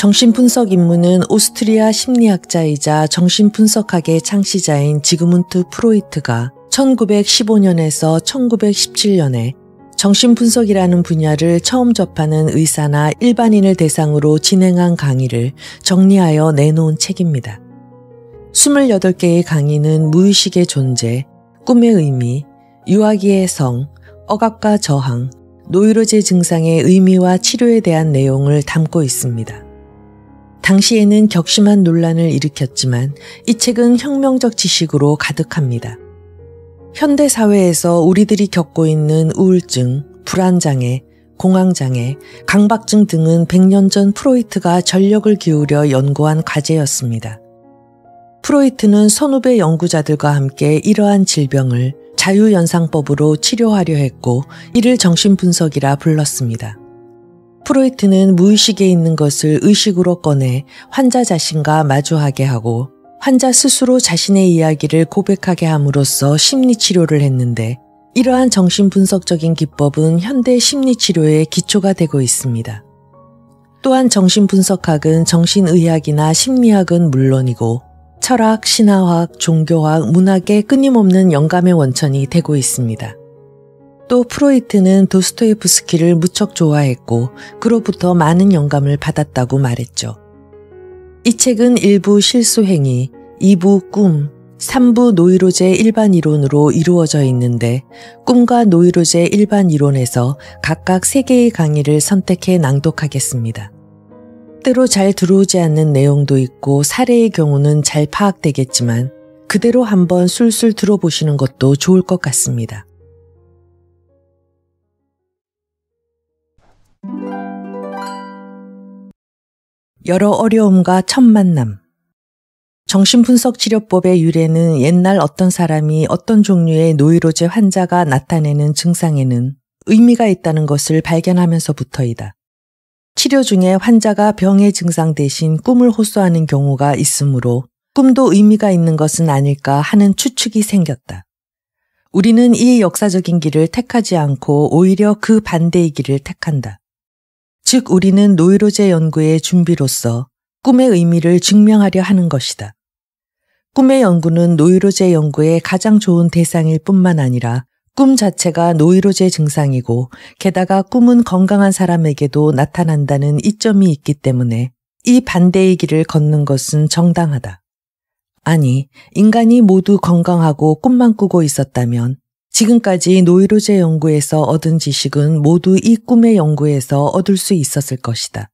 정신분석 입문은 오스트리아 심리학자이자 정신분석학의 창시자인 지그문트 프로이트가 1915년에서 1917년에 정신분석이라는 분야를 처음 접하는 의사나 일반인을 대상으로 진행한 강의를 정리하여 내놓은 책입니다. 28개의 강의는 무의식의 존재, 꿈의 의미, 유아기의 성, 억압과 저항, 노이로제 증상의 의미와 치료에 대한 내용을 담고 있습니다. 당시에는 격심한 논란을 일으켰지만 이 책은 혁명적 지식으로 가득합니다. 현대 사회에서 우리들이 겪고 있는 우울증, 불안장애, 공황장애, 강박증 등은 100년 전 프로이트가 전력을 기울여 연구한 과제였습니다. 프로이트는 선후배 연구자들과 함께 이러한 질병을 자유연상법으로 치료하려 했고 이를 정신분석이라 불렀습니다. 프로이트는 무의식에 있는 것을 의식으로 꺼내 환자 자신과 마주하게 하고 환자 스스로 자신의 이야기를 고백하게 함으로써 심리치료를 했는데 이러한 정신분석적인 기법은 현대 심리치료의 기초가 되고 있습니다. 또한 정신분석학은 정신의학이나 심리학은 물론이고 철학, 신화학, 종교학, 문학의 끊임없는 영감의 원천이 되고 있습니다. 또 프로이트는 도스토예프스키를 무척 좋아했고 그로부터 많은 영감을 받았다고 말했죠. 이 책은 1부 실수행위, 2부 꿈, 3부 노이로제 일반 이론으로 이루어져 있는데 꿈과 노이로제 일반 이론에서 각각 3개의 강의를 선택해 낭독하겠습니다. 때로 잘 들어오지 않는 내용도 있고 사례의 경우는 잘 파악되겠지만 그대로 한번 술술 들어보시는 것도 좋을 것 같습니다. 여러 어려움과 첫 만남. 정신분석치료법의 유래는 옛날 어떤 사람이 어떤 종류의 노이로제 환자가 나타내는 증상에는 의미가 있다는 것을 발견하면서부터이다. 치료 중에 환자가 병의 증상 대신 꿈을 호소하는 경우가 있으므로 꿈도 의미가 있는 것은 아닐까 하는 추측이 생겼다. 우리는 이 역사적인 길을 택하지 않고 오히려 그 반대의 길을 택한다. 즉 우리는 노이로제 연구의 준비로서 꿈의 의미를 증명하려 하는 것이다. 꿈의 연구는 노이로제 연구의 가장 좋은 대상일 뿐만 아니라 꿈 자체가 노이로제 증상이고 게다가 꿈은 건강한 사람에게도 나타난다는 이점이 있기 때문에 이 반대의 길을 걷는 것은 정당하다. 아니, 인간이 모두 건강하고 꿈만 꾸고 있었다면 지금까지 노이로제 연구에서 얻은 지식은 모두 이 꿈의 연구에서 얻을 수 있었을 것이다.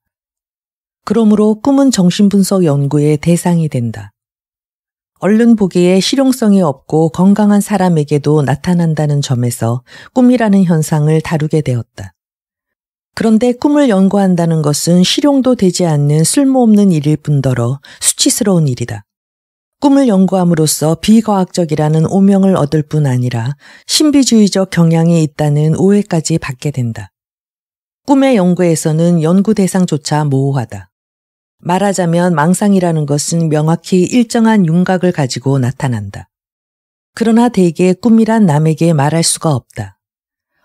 그러므로 꿈은 정신분석 연구의 대상이 된다. 얼른 보기에 실용성이 없고 건강한 사람에게도 나타난다는 점에서 꿈이라는 현상을 다루게 되었다. 그런데 꿈을 연구한다는 것은 실용도 되지 않는 쓸모없는 일일 뿐더러 수치스러운 일이다. 꿈을 연구함으로써 비과학적이라는 오명을 얻을 뿐 아니라 신비주의적 경향이 있다는 오해까지 받게 된다. 꿈의 연구에서는 연구 대상조차 모호하다. 말하자면 망상이라는 것은 명확히 일정한 윤곽을 가지고 나타난다. 그러나 대개 꿈이란 남에게 말할 수가 없다.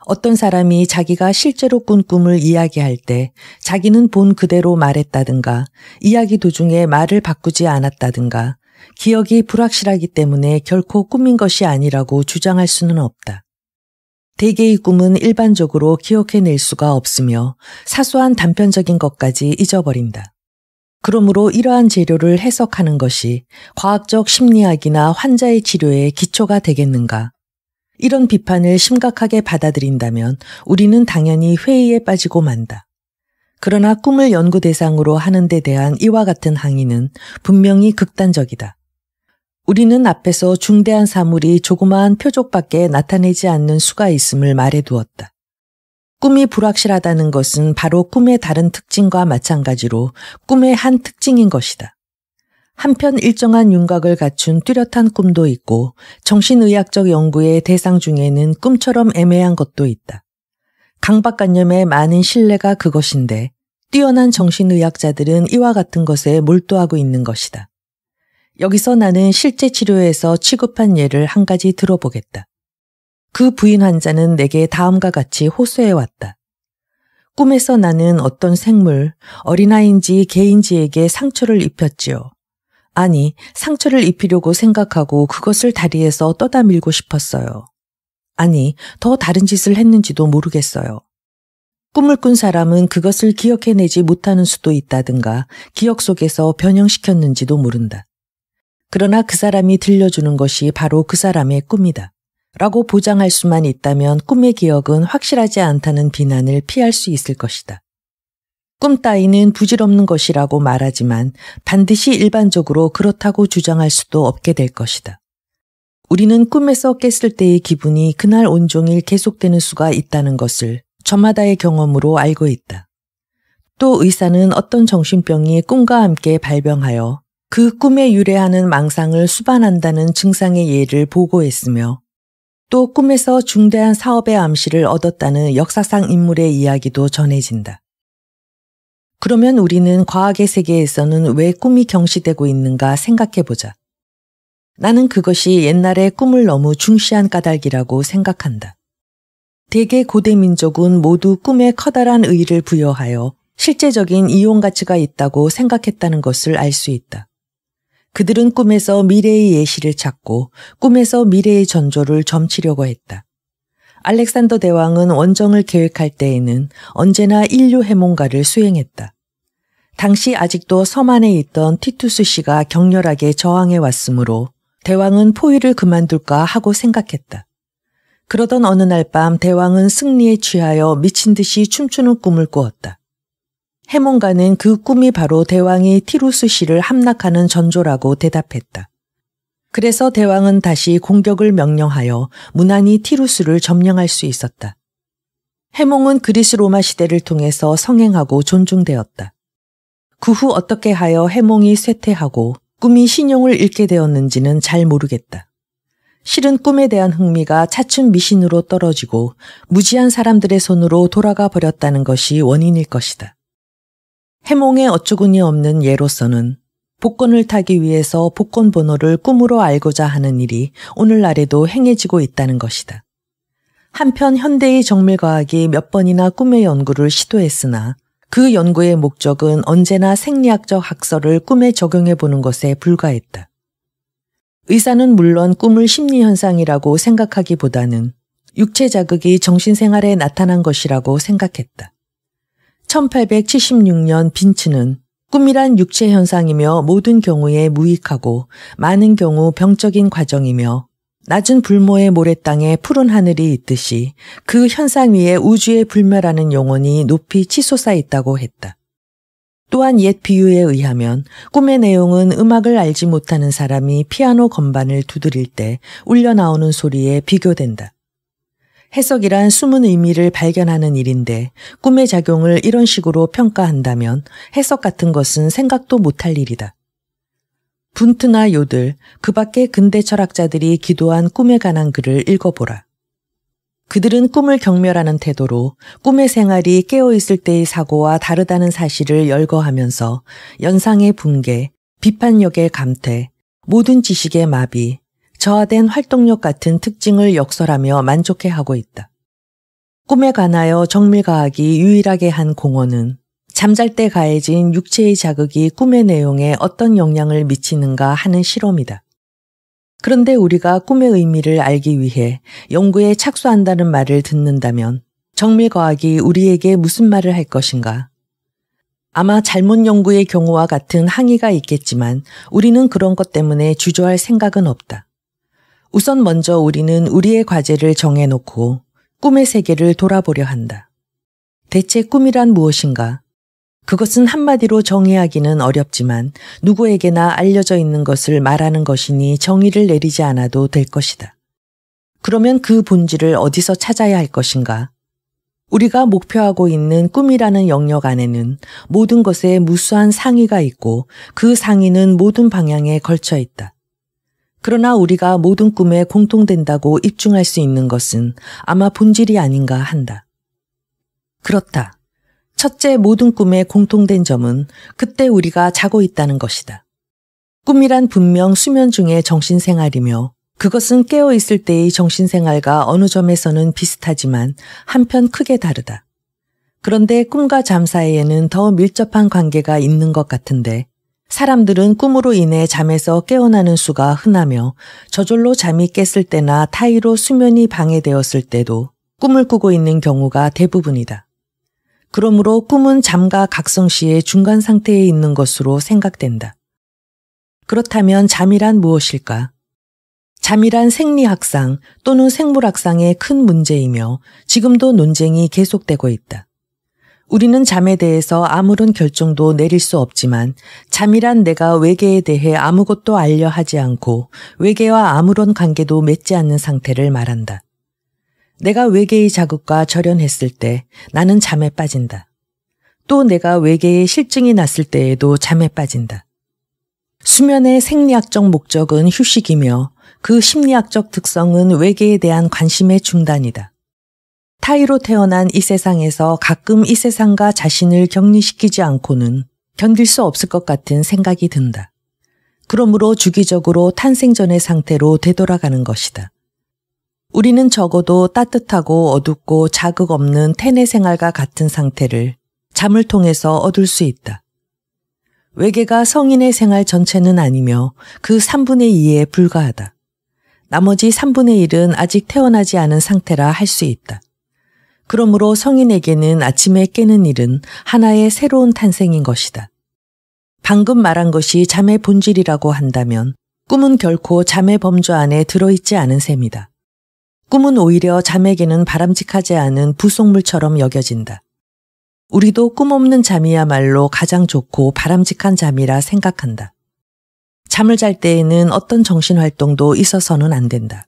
어떤 사람이 자기가 실제로 꾼 꿈을 이야기할 때 자기는 본 그대로 말했다든가 이야기 도중에 말을 바꾸지 않았다든가 기억이 불확실하기 때문에 결코 꿈인 것이 아니라고 주장할 수는 없다. 대개의 꿈은 일반적으로 기억해낼 수가 없으며 사소한 단편적인 것까지 잊어버린다. 그러므로 이러한 재료를 해석하는 것이 과학적 심리학이나 환자의 치료의 기초가 되겠는가? 이런 비판을 심각하게 받아들인다면 우리는 당연히 회의에 빠지고 만다. 그러나 꿈을 연구 대상으로 하는 데 대한 이와 같은 항의는 분명히 극단적이다. 우리는 앞에서 중대한 사물이 조그마한 표적밖에 나타내지 않는 수가 있음을 말해두었다. 꿈이 불확실하다는 것은 바로 꿈의 다른 특징과 마찬가지로 꿈의 한 특징인 것이다. 한편 일정한 윤곽을 갖춘 뚜렷한 꿈도 있고 정신의학적 연구의 대상 중에는 꿈처럼 애매한 것도 있다. 강박관념에 많은 신뢰가 그것인데 뛰어난 정신의학자들은 이와 같은 것에 몰두하고 있는 것이다. 여기서 나는 실제 치료에서 취급한 예를 한 가지 들어보겠다. 그 부인 환자는 내게 다음과 같이 호소해왔다. 꿈에서 나는 어떤 생물, 어린아이인지 개인지에게 상처를 입혔지요. 아니, 상처를 입히려고 생각하고 그것을 다리에서 떠다 밀고 싶었어요. 아니, 더 다른 짓을 했는지도 모르겠어요. 꿈을 꾼 사람은 그것을 기억해내지 못하는 수도 있다든가 기억 속에서 변형시켰는지도 모른다. 그러나 그 사람이 들려주는 것이 바로 그 사람의 꿈이다. 라고 보장할 수만 있다면 꿈의 기억은 확실하지 않다는 비난을 피할 수 있을 것이다. 꿈 따위는 부질없는 것이라고 말하지만 반드시 일반적으로 그렇다고 주장할 수도 없게 될 것이다. 우리는 꿈에서 깼을 때의 기분이 그날 온종일 계속되는 수가 있다는 것을 저마다의 경험으로 알고 있다. 또 의사는 어떤 정신병이 꿈과 함께 발병하여 그 꿈에 유래하는 망상을 수반한다는 증상의 예를 보고했으며 또 꿈에서 중대한 사업의 암시를 얻었다는 역사상 인물의 이야기도 전해진다. 그러면 우리는 과학의 세계에서는 왜 꿈이 경시되고 있는가 생각해보자. 나는 그것이 옛날에 꿈을 너무 중시한 까닭이라고 생각한다. 대개 고대 민족은 모두 꿈에 커다란 의의를 부여하여 실제적인 이용 가치가 있다고 생각했다는 것을 알 수 있다. 그들은 꿈에서 미래의 예시를 찾고 꿈에서 미래의 전조를 점치려고 했다. 알렉산더 대왕은 원정을 계획할 때에는 언제나 인류 해몽가를 수행했다. 당시 아직도 서만에 있던 티투스 씨가 격렬하게 저항해 왔으므로 대왕은 포위를 그만둘까 하고 생각했다. 그러던 어느 날 밤 대왕은 승리에 취하여 미친 듯이 춤추는 꿈을 꾸었다. 해몽가는 그 꿈이 바로 대왕이 티루스 씨를 함락하는 전조라고 대답했다. 그래서 대왕은 다시 공격을 명령하여 무난히 티루스를 점령할 수 있었다. 해몽은 그리스 로마 시대를 통해서 성행하고 존중되었다. 그 후 어떻게 하여 해몽이 쇠퇴하고 꿈이 신용을 잃게 되었는지는 잘 모르겠다. 실은 꿈에 대한 흥미가 차츰 미신으로 떨어지고 무지한 사람들의 손으로 돌아가 버렸다는 것이 원인일 것이다. 해몽의 어처구니 없는 예로서는 복권을 타기 위해서 복권 번호를 꿈으로 알고자 하는 일이 오늘날에도 행해지고 있다는 것이다. 한편 현대의 정밀과학이 몇 번이나 꿈의 연구를 시도했으나 그 연구의 목적은 언제나 생리학적 학설을 꿈에 적용해 보는 것에 불과했다. 의사는 물론 꿈을 심리현상이라고 생각하기보다는 육체 자극이 정신생활에 나타난 것이라고 생각했다. 1876년 빈츠는 꿈이란 육체 현상이며 모든 경우에 무익하고 많은 경우 병적인 과정이며 낮은 불모의 모래땅에 푸른 하늘이 있듯이 그 현상 위에 우주의 불멸하는 영혼이 높이 치솟아 있다고 했다. 또한 옛 비유에 의하면 꿈의 내용은 음악을 알지 못하는 사람이 피아노 건반을 두드릴 때 울려나오는 소리에 비교된다. 해석이란 숨은 의미를 발견하는 일인데 꿈의 작용을 이런 식으로 평가한다면 해석 같은 것은 생각도 못할 일이다. 분트나 요들, 그 밖의 근대 철학자들이 기도한 꿈에 관한 글을 읽어보라. 그들은 꿈을 경멸하는 태도로 꿈의 생활이 깨어있을 때의 사고와 다르다는 사실을 열거하면서 연상의 붕괴, 비판력의 감퇴, 모든 지식의 마비, 저하된 활동력 같은 특징을 역설하며 만족해하고 있다. 꿈에 관하여 정밀과학이 유일하게 한 공헌은 잠잘 때 가해진 육체의 자극이 꿈의 내용에 어떤 영향을 미치는가 하는 실험이다. 그런데 우리가 꿈의 의미를 알기 위해 연구에 착수한다는 말을 듣는다면 정밀과학이 우리에게 무슨 말을 할 것인가? 아마 잘못 연구의 경우와 같은 항의가 있겠지만 우리는 그런 것 때문에 주저할 생각은 없다. 우선 먼저 우리는 우리의 과제를 정해놓고 꿈의 세계를 돌아보려 한다. 대체 꿈이란 무엇인가? 그것은 한마디로 정의하기는 어렵지만 누구에게나 알려져 있는 것을 말하는 것이니 정의를 내리지 않아도 될 것이다. 그러면 그 본질을 어디서 찾아야 할 것인가? 우리가 목표하고 있는 꿈이라는 영역 안에는 모든 것에 무수한 상의가 있고 그 상의는 모든 방향에 걸쳐 있다. 그러나 우리가 모든 꿈에 공통된다고 입증할 수 있는 것은 아마 본질이 아닌가 한다. 그렇다. 첫째 모든 꿈에 공통된 점은 그때 우리가 자고 있다는 것이다. 꿈이란 분명 수면 중의 정신생활이며 그것은 깨어있을 때의 정신생활과 어느 점에서는 비슷하지만 한편 크게 다르다. 그런데 꿈과 잠 사이에는 더 밀접한 관계가 있는 것 같은데 사람들은 꿈으로 인해 잠에서 깨어나는 수가 흔하며 저절로 잠이 깼을 때나 타이로 수면이 방해되었을 때도 꿈을 꾸고 있는 경우가 대부분이다. 그러므로 꿈은 잠과 각성시의 중간 상태에 있는 것으로 생각된다. 그렇다면 잠이란 무엇일까? 잠이란 생리학상 또는 생물학상의 큰 문제이며 지금도 논쟁이 계속되고 있다. 우리는 잠에 대해서 아무런 결정도 내릴 수 없지만 잠이란 내가 외계에 대해 아무것도 알려 하지 않고 외계와 아무런 관계도 맺지 않는 상태를 말한다. 내가 외계의 자극과 절연했을 때 나는 잠에 빠진다. 또 내가 외계에 실증이 났을 때에도 잠에 빠진다. 수면의 생리학적 목적은 휴식이며 그 심리학적 특성은 외계에 대한 관심의 중단이다. 타이로 태어난 이 세상에서 가끔 이 세상과 자신을 격리시키지 않고는 견딜 수 없을 것 같은 생각이 든다. 그러므로 주기적으로 탄생전의 상태로 되돌아가는 것이다. 우리는 적어도 따뜻하고 어둡고 자극 없는 태내 생활과 같은 상태를 잠을 통해서 얻을 수 있다. 외계가 성인의 생활 전체는 아니며 그 3분의 2에 불과하다. 나머지 3분의 1은 아직 태어나지 않은 상태라 할 수 있다. 그러므로 성인에게는 아침에 깨는 일은 하나의 새로운 탄생인 것이다. 방금 말한 것이 잠의 본질이라고 한다면 꿈은 결코 잠의 범주 안에 들어있지 않은 셈이다. 꿈은 오히려 잠에게는 바람직하지 않은 부속물처럼 여겨진다. 우리도 꿈 없는 잠이야말로 가장 좋고 바람직한 잠이라 생각한다. 잠을 잘 때에는 어떤 정신활동도 있어서는 안 된다.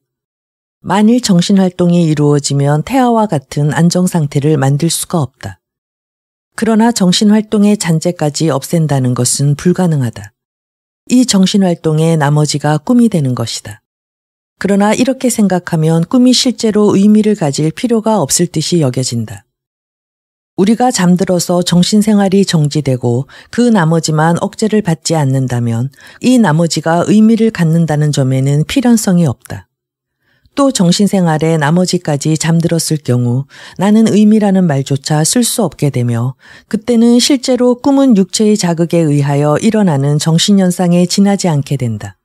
만일 정신활동이 이루어지면 태아와 같은 안정상태를 만들 수가 없다. 그러나 정신활동의 잔재까지 없앤다는 것은 불가능하다. 이 정신활동의 나머지가 꿈이 되는 것이다. 그러나 이렇게 생각하면 꿈이 실제로 의미를 가질 필요가 없을 듯이 여겨진다. 우리가 잠들어서 정신생활이 정지되고 그 나머지만 억제를 받지 않는다면 이 나머지가 의미를 갖는다는 점에는 필연성이 없다. 또 정신생활에 나머지까지 잠들었을 경우 나는 의미라는 말조차 쓸 수 없게 되며 그때는 실제로 꿈은 육체의 자극에 의하여 일어나는 정신현상에 지나지 않게 된다.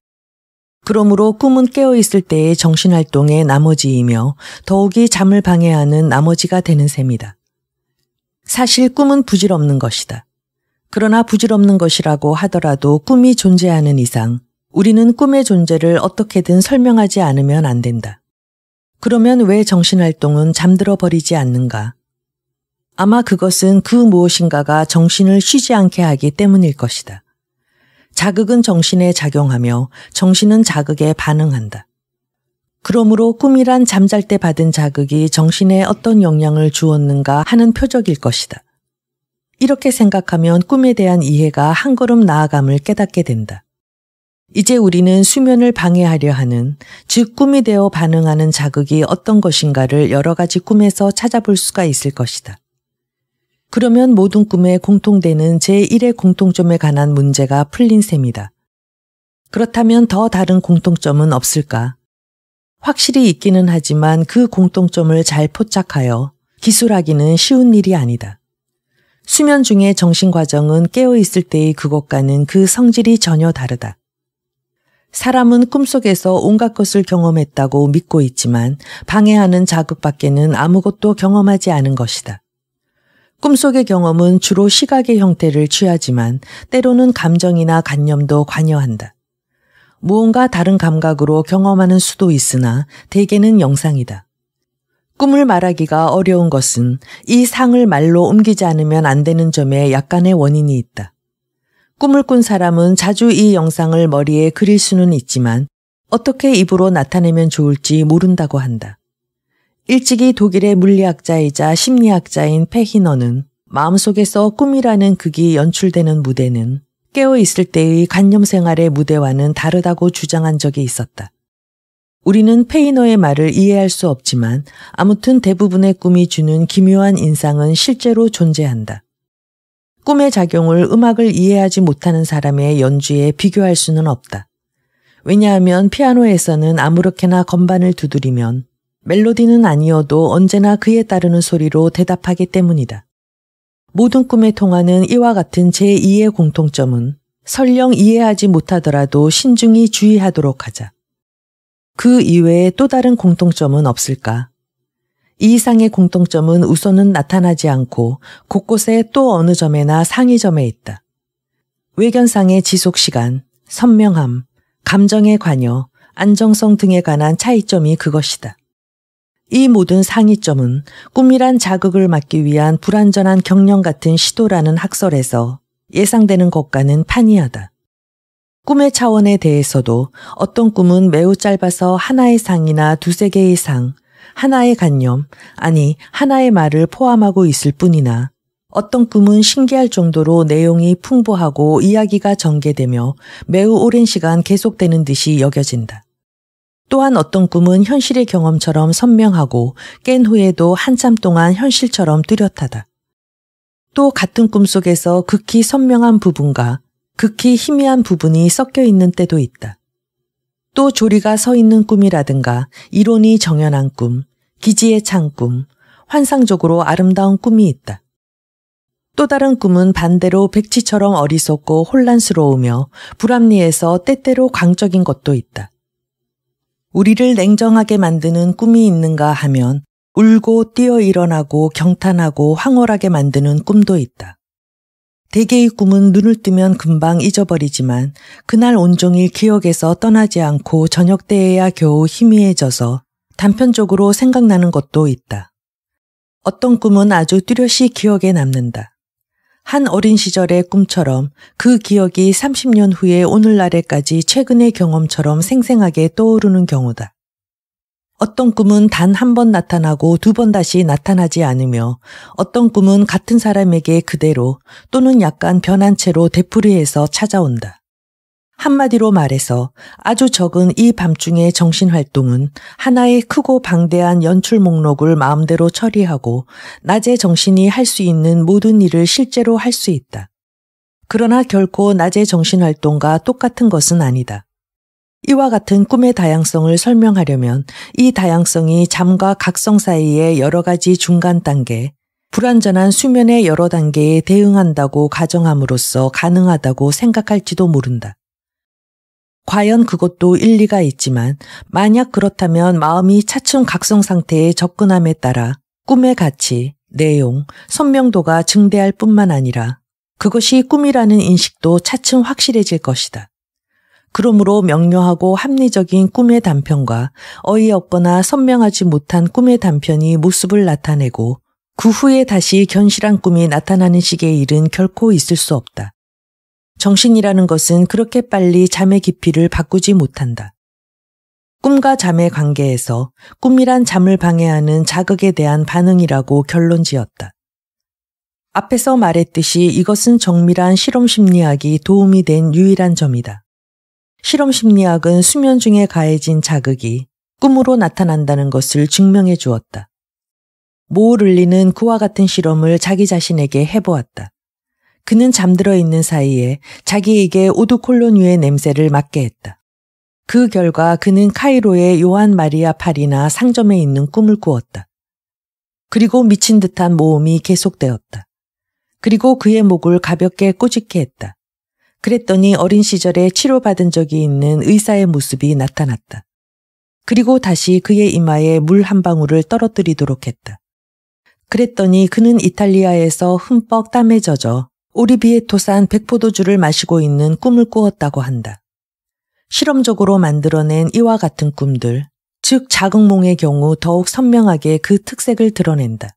그러므로 꿈은 깨어있을 때의 정신활동의 나머지이며 더욱이 잠을 방해하는 나머지가 되는 셈이다. 사실 꿈은 부질없는 것이다. 그러나 부질없는 것이라고 하더라도 꿈이 존재하는 이상 우리는 꿈의 존재를 어떻게든 설명하지 않으면 안 된다. 그러면 왜 정신활동은 잠들어 버리지 않는가? 아마 그것은 그 무엇인가가 정신을 쉬지 않게 하기 때문일 것이다. 자극은 정신에 작용하며 정신은 자극에 반응한다. 그러므로 꿈이란 잠잘 때 받은 자극이 정신에 어떤 영향을 주었는가 하는 표적일 것이다. 이렇게 생각하면 꿈에 대한 이해가 한 걸음 나아감을 깨닫게 된다. 이제 우리는 수면을 방해하려 하는, 즉 꿈이 되어 반응하는 자극이 어떤 것인가를 여러 가지 꿈에서 찾아볼 수가 있을 것이다. 그러면 모든 꿈에 공통되는 제1의 공통점에 관한 문제가 풀린 셈이다. 그렇다면 더 다른 공통점은 없을까? 확실히 있기는 하지만 그 공통점을 잘 포착하여 기술하기는 쉬운 일이 아니다. 수면 중의 정신과정은 깨어있을 때의 그것과는 그 성질이 전혀 다르다. 사람은 꿈속에서 온갖 것을 경험했다고 믿고 있지만 방해하는 자극밖에는 아무것도 경험하지 않은 것이다. 꿈속의 경험은 주로 시각의 형태를 취하지만 때로는 감정이나 관념도 관여한다. 무언가 다른 감각으로 경험하는 수도 있으나 대개는 영상이다. 꿈을 말하기가 어려운 것은 이 상을 말로 옮기지 않으면 안 되는 점에 약간의 원인이 있다. 꿈을 꾼 사람은 자주 이 영상을 머리에 그릴 수는 있지만 어떻게 입으로 나타내면 좋을지 모른다고 한다. 일찍이 독일의 물리학자이자 심리학자인 페히너는 마음속에서 꿈이라는 극이 연출되는 무대는 깨어 있을 때의 관념 생활의 무대와는 다르다고 주장한 적이 있었다. 우리는 페이너의 말을 이해할 수 없지만 아무튼 대부분의 꿈이 주는 기묘한 인상은 실제로 존재한다. 꿈의 작용을 음악을 이해하지 못하는 사람의 연주에 비교할 수는 없다. 왜냐하면 피아노에서는 아무렇게나 건반을 두드리면 멜로디는 아니어도 언제나 그에 따르는 소리로 대답하기 때문이다. 모든 꿈의 통화는 이와 같은 제2의 공통점은 설령 이해하지 못하더라도 신중히 주의하도록 하자. 그 이외에 또 다른 공통점은 없을까? 이 이상의 공통점은 우선은 나타나지 않고 곳곳에 또 어느 점에나 상위 점에 있다. 외견상의 지속시간, 선명함, 감정의 관여, 안정성 등에 관한 차이점이 그것이다. 이 모든 상위점은 꿈이란 자극을 막기 위한 불완전한 경영 같은 시도라는 학설에서 예상되는 것과는 판이하다. 꿈의 차원에 대해서도 어떤 꿈은 매우 짧아서 하나의 상이나 두세 개의 상, 하나의 관념, 아니 하나의 말을 포함하고 있을 뿐이나 어떤 꿈은 신기할 정도로 내용이 풍부하고 이야기가 전개되며 매우 오랜 시간 계속되는 듯이 여겨진다. 또한 어떤 꿈은 현실의 경험처럼 선명하고 깬 후에도 한참 동안 현실처럼 뚜렷하다. 또 같은 꿈 속에서 극히 선명한 부분과 극히 희미한 부분이 섞여 있는 때도 있다. 또 조리가 서 있는 꿈이라든가 이론이 정연한 꿈, 기지의 창 꿈, 환상적으로 아름다운 꿈이 있다. 또 다른 꿈은 반대로 백치처럼 어리석고 혼란스러우며 불합리해서 때때로 광적인 것도 있다. 우리를 냉정하게 만드는 꿈이 있는가 하면 울고 뛰어 일어나고 경탄하고 황홀하게 만드는 꿈도 있다. 대개의 꿈은 눈을 뜨면 금방 잊어버리지만 그날 온종일 기억에서 떠나지 않고 저녁 때에야 겨우 희미해져서 단편적으로 생각나는 것도 있다. 어떤 꿈은 아주 뚜렷이 기억에 남는다. 한 어린 시절의 꿈처럼 그 기억이 30년 후에 오늘날에까지 최근의 경험처럼 생생하게 떠오르는 경우다. 어떤 꿈은 단 한 번 나타나고 두 번 다시 나타나지 않으며 어떤 꿈은 같은 사람에게 그대로 또는 약간 변한 채로 되풀이해서 찾아온다. 한마디로 말해서 아주 적은 이 밤중의 정신활동은 하나의 크고 방대한 연출 목록을 마음대로 처리하고 낮에 정신이 할 수 있는 모든 일을 실제로 할 수 있다. 그러나 결코 낮의 정신활동과 똑같은 것은 아니다. 이와 같은 꿈의 다양성을 설명하려면 이 다양성이 잠과 각성 사이의 여러 가지 중간 단계, 불완전한 수면의 여러 단계에 대응한다고 가정함으로써 가능하다고 생각할지도 모른다. 과연 그것도 일리가 있지만 만약 그렇다면 마음이 차츰 각성 상태에 접근함에 따라 꿈의 가치, 내용, 선명도가 증대할 뿐만 아니라 그것이 꿈이라는 인식도 차츰 확실해질 것이다. 그러므로 명료하고 합리적인 꿈의 단편과 어이없거나 선명하지 못한 꿈의 단편이 모습을 나타내고 그 후에 다시 견실한 꿈이 나타나는 식의 일은 결코 있을 수 없다. 정신이라는 것은 그렇게 빨리 잠의 깊이를 바꾸지 못한다. 꿈과 잠의 관계에서 꿈이란 잠을 방해하는 자극에 대한 반응이라고 결론 지었다. 앞에서 말했듯이 이것은 정밀한 실험 심리학이 도움이 된 유일한 점이다. 실험 심리학은 수면 중에 가해진 자극이 꿈으로 나타난다는 것을 증명해 주었다. 모룰리는 그와 같은 실험을 자기 자신에게 해보았다. 그는 잠들어 있는 사이에 자기에게 오드콜로뉴의 냄새를 맡게 했다. 그 결과 그는 카이로의 요한 마리아 파리나 상점에 있는 꿈을 꾸었다. 그리고 미친 듯한 모험이 계속되었다. 그리고 그의 목을 가볍게 꼬집게 했다. 그랬더니 어린 시절에 치료받은 적이 있는 의사의 모습이 나타났다. 그리고 다시 그의 이마에 물 한 방울을 떨어뜨리도록 했다. 그랬더니 그는 이탈리아에서 흠뻑 땀에 젖어 오리비에토산 백포도주를 마시고 있는 꿈을 꾸었다고 한다. 실험적으로 만들어낸 이와 같은 꿈들, 즉 자극몽의 경우 더욱 선명하게 그 특색을 드러낸다.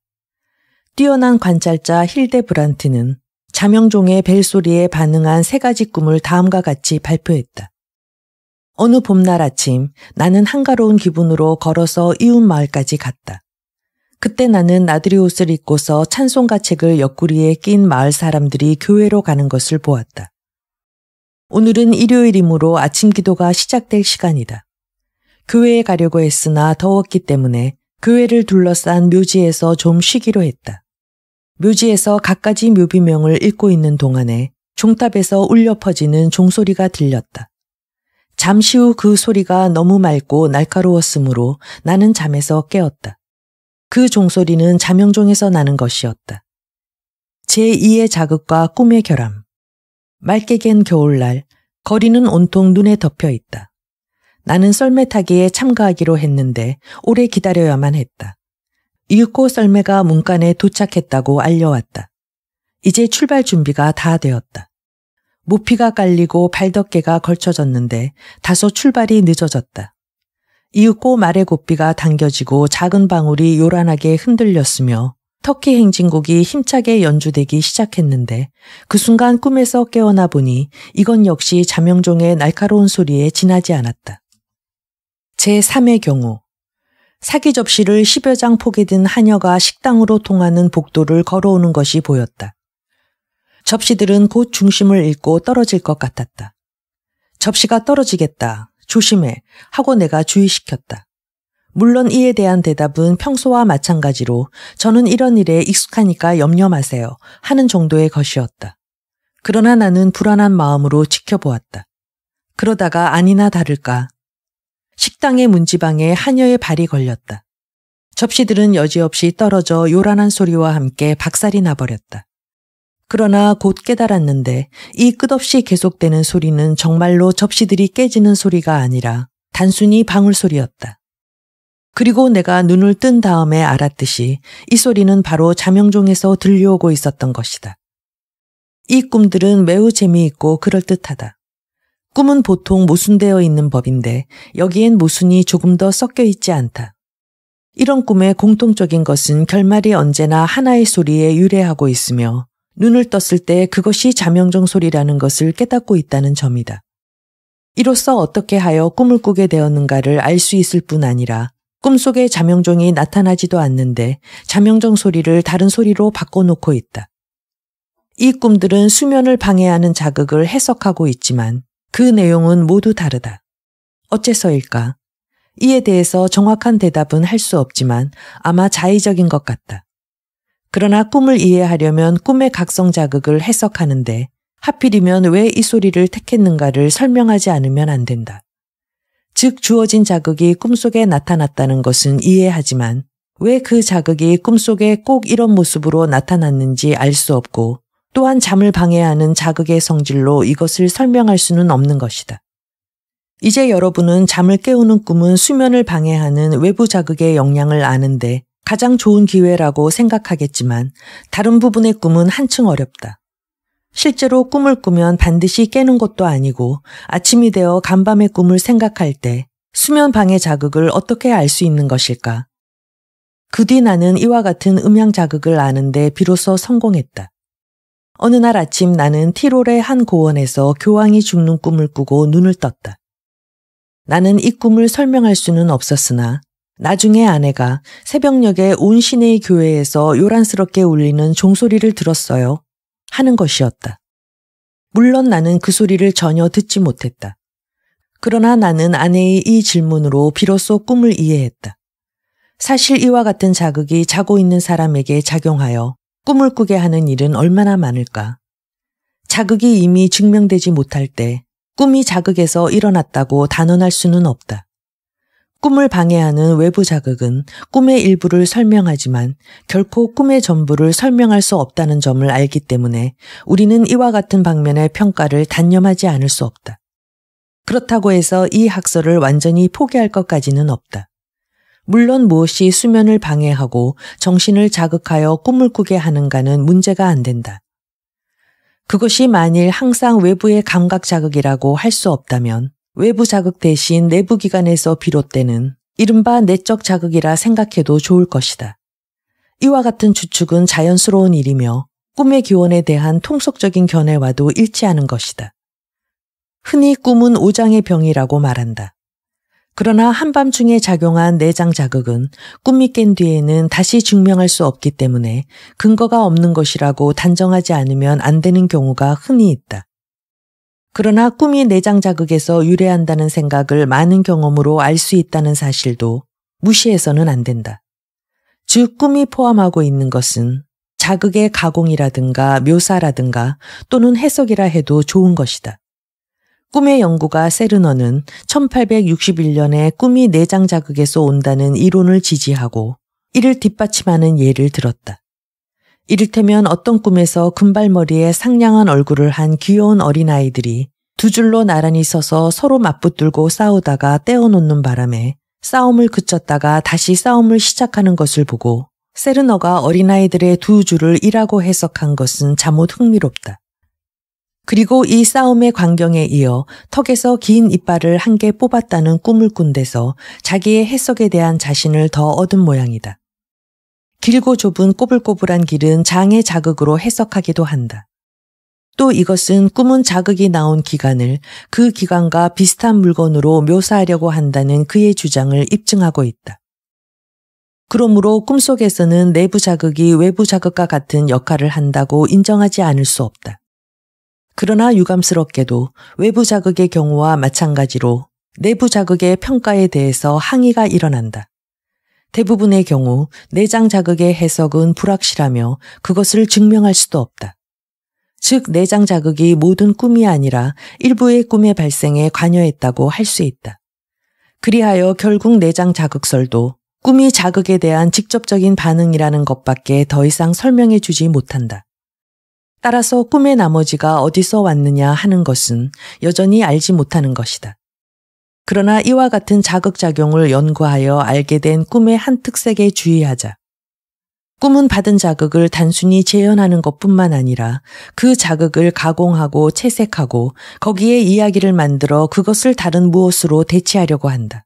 뛰어난 관찰자 힐데 브란트는 자명종의 벨소리에 반응한 세 가지 꿈을 다음과 같이 발표했다. 어느 봄날 아침 나는 한가로운 기분으로 걸어서 이웃 마을까지 갔다. 그때 나는 나들이 옷을 입고서 찬송가 책을 옆구리에 낀 마을 사람들이 교회로 가는 것을 보았다. 오늘은 일요일이므로 아침 기도가 시작될 시간이다. 교회에 가려고 했으나 더웠기 때문에 교회를 둘러싼 묘지에서 좀 쉬기로 했다. 묘지에서 갖가지 묘비명을 읽고 있는 동안에 종탑에서 울려 퍼지는 종소리가 들렸다. 잠시 후 그 소리가 너무 맑고 날카로웠으므로 나는 잠에서 깨었다. 그 종소리는 자명종에서 나는 것이었다. 제2의 자극과 꿈의 결함. 맑게 갠 겨울날, 거리는 온통 눈에 덮여 있다. 나는 썰매타기에 참가하기로 했는데 오래 기다려야만 했다. 이윽고 썰매가 문간에 도착했다고 알려왔다. 이제 출발 준비가 다 되었다. 모피가 깔리고 발덮개가 걸쳐졌는데 다소 출발이 늦어졌다. 이윽고 말의 고삐가 당겨지고 작은 방울이 요란하게 흔들렸으며 터키 행진곡이 힘차게 연주되기 시작했는데 그 순간 꿈에서 깨어나 보니 이건 역시 자명종의 날카로운 소리에 지나지 않았다. 제3의 경우 사기 접시를 10여 장 포개 든 하녀가 식당으로 통하는 복도를 걸어오는 것이 보였다. 접시들은 곧 중심을 잃고 떨어질 것 같았다. 접시가 떨어지겠다. 조심해. 하고 내가 주의시켰다. 물론 이에 대한 대답은 평소와 마찬가지로 저는 이런 일에 익숙하니까 염려 마세요. 하는 정도의 것이었다. 그러나 나는 불안한 마음으로 지켜보았다. 그러다가 아니나 다를까 식당의 문지방에 하녀의 발이 걸렸다. 접시들은 여지없이 떨어져 요란한 소리와 함께 박살이 나버렸다. 그러나 곧 깨달았는데 이 끝없이 계속되는 소리는 정말로 접시들이 깨지는 소리가 아니라 단순히 방울소리였다. 그리고 내가 눈을 뜬 다음에 알았듯이 이 소리는 바로 자명종에서 들려오고 있었던 것이다. 이 꿈들은 매우 재미있고 그럴듯하다. 꿈은 보통 모순되어 있는 법인데 여기엔 모순이 조금 더 섞여 있지 않다. 이런 꿈의 공통적인 것은 결말이 언제나 하나의 소리에 유래하고 있으며 눈을 떴을 때 그것이 자명정 소리라는 것을 깨닫고 있다는 점이다. 이로써 어떻게 하여 꿈을 꾸게 되었는가를 알 수 있을 뿐 아니라 꿈속에 자명종이 나타나지도 않는데 자명정 소리를 다른 소리로 바꿔놓고 있다. 이 꿈들은 수면을 방해하는 자극을 해석하고 있지만 그 내용은 모두 다르다. 어째서일까? 이에 대해서 정확한 대답은 할 수 없지만 아마 자의적인 것 같다. 그러나 꿈을 이해하려면 꿈의 각성 자극을 해석하는데 하필이면 왜 이 소리를 택했는가를 설명하지 않으면 안 된다. 즉, 주어진 자극이 꿈속에 나타났다는 것은 이해하지만 왜 그 자극이 꿈속에 꼭 이런 모습으로 나타났는지 알 수 없고 또한 잠을 방해하는 자극의 성질로 이것을 설명할 수는 없는 것이다. 이제 여러분은 잠을 깨우는 꿈은 수면을 방해하는 외부 자극의 영향을 아는데 가장 좋은 기회라고 생각하겠지만 다른 부분의 꿈은 한층 어렵다. 실제로 꿈을 꾸면 반드시 깨는 것도 아니고 아침이 되어 간밤의 꿈을 생각할 때 수면 방해 자극을 어떻게 알 수 있는 것일까? 그 뒤 나는 이와 같은 음향 자극을 아는데 비로소 성공했다. 어느 날 아침 나는 티롤의 한 고원에서 교황이 죽는 꿈을 꾸고 눈을 떴다. 나는 이 꿈을 설명할 수는 없었으나 나중에 아내가 새벽녘에 온 시내의 교회에서 요란스럽게 울리는 종소리를 들었어요. 하는 것이었다. 물론 나는 그 소리를 전혀 듣지 못했다. 그러나 나는 아내의 이 질문으로 비로소 꿈을 이해했다. 사실 이와 같은 자극이 자고 있는 사람에게 작용하여 꿈을 꾸게 하는 일은 얼마나 많을까. 자극이 이미 증명되지 못할 때 꿈이 자극에서 일어났다고 단언할 수는 없다. 꿈을 방해하는 외부 자극은 꿈의 일부를 설명하지만 결코 꿈의 전부를 설명할 수 없다는 점을 알기 때문에 우리는 이와 같은 방면의 평가를 단념하지 않을 수 없다. 그렇다고 해서 이 학설을 완전히 포기할 것까지는 없다. 물론 무엇이 수면을 방해하고 정신을 자극하여 꿈을 꾸게 하는가는 문제가 안 된다. 그것이 만일 항상 외부의 감각 자극이라고 할 수 없다면 외부 자극 대신 내부 기관에서 비롯되는 이른바 내적 자극이라 생각해도 좋을 것이다. 이와 같은 추측은 자연스러운 일이며 꿈의 기원에 대한 통속적인 견해와도 일치하는 것이다. 흔히 꿈은 오장의 병이라고 말한다. 그러나 한밤중에 작용한 내장 자극은 꿈이 깬 뒤에는 다시 증명할 수 없기 때문에 근거가 없는 것이라고 단정하지 않으면 안 되는 경우가 흔히 있다. 그러나 꿈이 내장 자극에서 유래한다는 생각을 많은 경험으로 알 수 있다는 사실도 무시해서는 안 된다. 즉, 꿈이 포함하고 있는 것은 자극의 가공이라든가 묘사라든가 또는 해석이라 해도 좋은 것이다. 꿈의 연구가 세르너는 1861년에 꿈이 내장 자극에서 온다는 이론을 지지하고 이를 뒷받침하는 예를 들었다. 이를테면 어떤 꿈에서 금발머리에 상냥한 얼굴을 한 귀여운 어린아이들이 두 줄로 나란히 서서 서로 맞붙들고 싸우다가 떼어놓는 바람에 싸움을 그쳤다가 다시 싸움을 시작하는 것을 보고 세르너가 어린아이들의 두 줄을 이라고 해석한 것은 자못 흥미롭다. 그리고 이 싸움의 광경에 이어 턱에서 긴 이빨을 한 개 뽑았다는 꿈을 꾼 데서 자기의 해석에 대한 자신을 더 얻은 모양이다. 길고 좁은 꼬불꼬불한 길은 장의 자극으로 해석하기도 한다. 또 이것은 꿈은 자극이 나온 기간을 그 기간과 비슷한 물건으로 묘사하려고 한다는 그의 주장을 입증하고 있다. 그러므로 꿈속에서는 내부 자극이 외부 자극과 같은 역할을 한다고 인정하지 않을 수 없다. 그러나 유감스럽게도 외부 자극의 경우와 마찬가지로 내부 자극의 평가에 대해서 항의가 일어난다. 대부분의 경우 내장 자극의 해석은 불확실하며 그것을 증명할 수도 없다. 즉, 내장 자극이 모든 꿈이 아니라 일부의 꿈의 발생에 관여했다고 할 수 있다. 그리하여 결국 내장 자극설도 꿈이 자극에 대한 직접적인 반응이라는 것밖에 더 이상 설명해 주지 못한다. 따라서 꿈의 나머지가 어디서 왔느냐 하는 것은 여전히 알지 못하는 것이다. 그러나 이와 같은 자극작용을 연구하여 알게 된 꿈의 한 특색에 주의하자. 꿈은 받은 자극을 단순히 재현하는 것 뿐만 아니라 그 자극을 가공하고 채색하고 거기에 이야기를 만들어 그것을 다른 무엇으로 대체하려고 한다.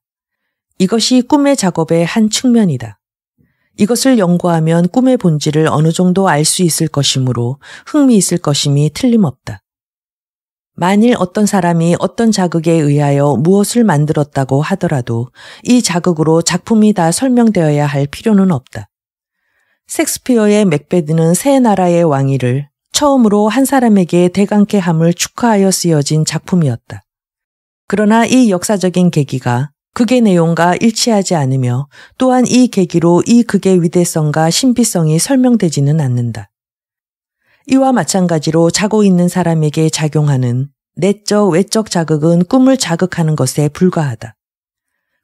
이것이 꿈의 작업의 한 측면이다. 이것을 연구하면 꿈의 본질을 어느 정도 알 수 있을 것이므로 흥미 있을 것임이 틀림없다. 만일 어떤 사람이 어떤 자극에 의하여 무엇을 만들었다고 하더라도 이 자극으로 작품이 다 설명되어야 할 필요는 없다. 섹스피어의 맥베드는 새 나라의 왕위를 처음으로 한 사람에게 대강케 함을 축하하여 쓰여진 작품이었다. 그러나 이 역사적인 계기가 극의 내용과 일치하지 않으며 또한 이 계기로 이 극의 위대성과 신비성이 설명되지는 않는다. 이와 마찬가지로 자고 있는 사람에게 작용하는 내적 외적 자극은 꿈을 자극하는 것에 불과하다.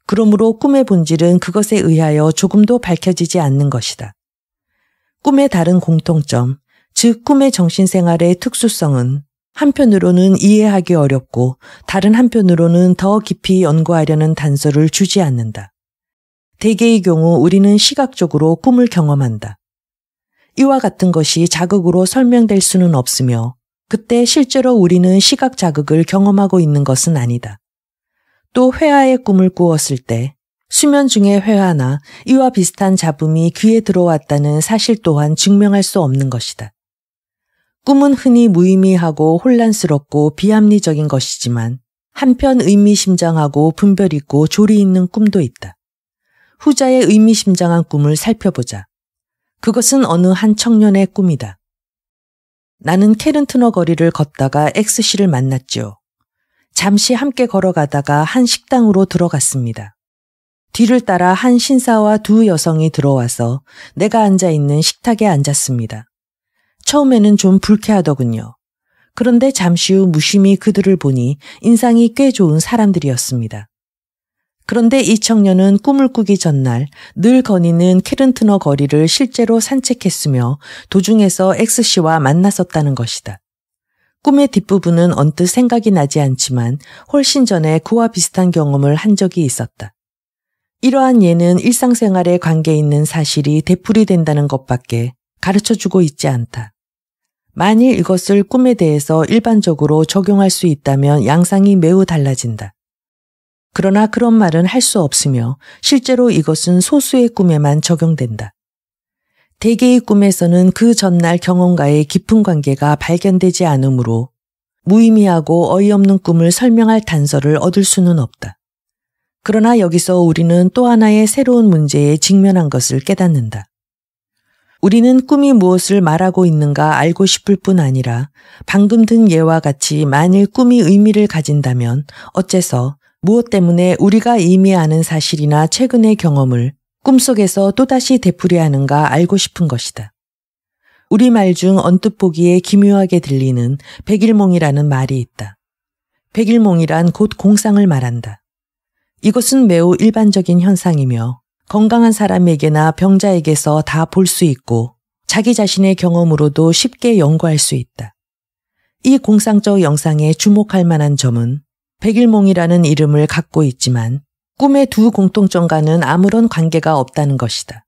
그러므로 꿈의 본질은 그것에 의하여 조금도 밝혀지지 않는 것이다. 꿈의 다른 공통점, 즉 꿈의 정신생활의 특수성은 한편으로는 이해하기 어렵고 다른 한편으로는 더 깊이 연구하려는 단서를 주지 않는다. 대개의 경우 우리는 시각적으로 꿈을 경험한다. 이와 같은 것이 자극으로 설명될 수는 없으며 그때 실제로 우리는 시각 자극을 경험하고 있는 것은 아니다. 또 회화의 꿈을 꾸었을 때 수면 중에 회화나 이와 비슷한 잡음이 귀에 들어왔다는 사실 또한 증명할 수 없는 것이다. 꿈은 흔히 무의미하고 혼란스럽고 비합리적인 것이지만 한편 의미심장하고 분별 있고 조리 있는 꿈도 있다. 후자의 의미심장한 꿈을 살펴보자. 그것은 어느 한 청년의 꿈이다. 나는 캐른트너 거리를 걷다가 X씨를 만났죠. 잠시 함께 걸어가다가 한 식당으로 들어갔습니다. 뒤를 따라 한 신사와 두 여성이 들어와서 내가 앉아 있는 식탁에 앉았습니다. 처음에는 좀 불쾌하더군요. 그런데 잠시 후 무심히 그들을 보니 인상이 꽤 좋은 사람들이었습니다. 그런데 이 청년은 꿈을 꾸기 전날 늘 거니는 케른트너 거리를 실제로 산책했으며 도중에서 X씨와 만났었다는 것이다. 꿈의 뒷부분은 언뜻 생각이 나지 않지만 훨씬 전에 그와 비슷한 경험을 한 적이 있었다. 이러한 예는 일상생활에 관계 있는 사실이 되풀이 된다는 것밖에 가르쳐 주고 있지 않다. 만일 이것을 꿈에 대해서 일반적으로 적용할 수 있다면 양상이 매우 달라진다. 그러나 그런 말은 할 수 없으며 실제로 이것은 소수의 꿈에만 적용된다. 대개의 꿈에서는 그 전날 경험과의 깊은 관계가 발견되지 않으므로 무의미하고 어이없는 꿈을 설명할 단서를 얻을 수는 없다. 그러나 여기서 우리는 또 하나의 새로운 문제에 직면한 것을 깨닫는다. 우리는 꿈이 무엇을 말하고 있는가 알고 싶을 뿐 아니라 방금 든 예와 같이 만일 꿈이 의미를 가진다면 어째서 무엇 때문에 우리가 이미 아는 사실이나 최근의 경험을 꿈속에서 또다시 되풀이하는가 알고 싶은 것이다. 우리 말 중 언뜻 보기에 기묘하게 들리는 백일몽이라는 말이 있다. 백일몽이란 곧 공상을 말한다. 이것은 매우 일반적인 현상이며 건강한 사람에게나 병자에게서 다 볼 수 있고 자기 자신의 경험으로도 쉽게 연구할 수 있다. 이 공상적 영상에 주목할 만한 점은 백일몽이라는 이름을 갖고 있지만 꿈의 두 공통점과는 아무런 관계가 없다는 것이다.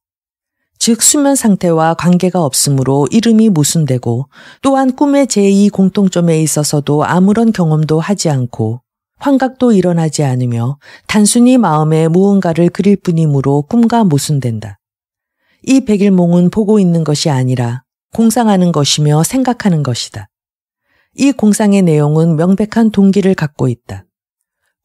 즉 수면 상태와 관계가 없으므로 이름이 무순되고 또한 꿈의 제2 공통점에 있어서도 아무런 경험도 하지 않고 환각도 일어나지 않으며 단순히 마음에 무언가를 그릴 뿐이므로 꿈과 모순된다. 이 백일몽은 보고 있는 것이 아니라 공상하는 것이며 생각하는 것이다. 이 공상의 내용은 명백한 동기를 갖고 있다.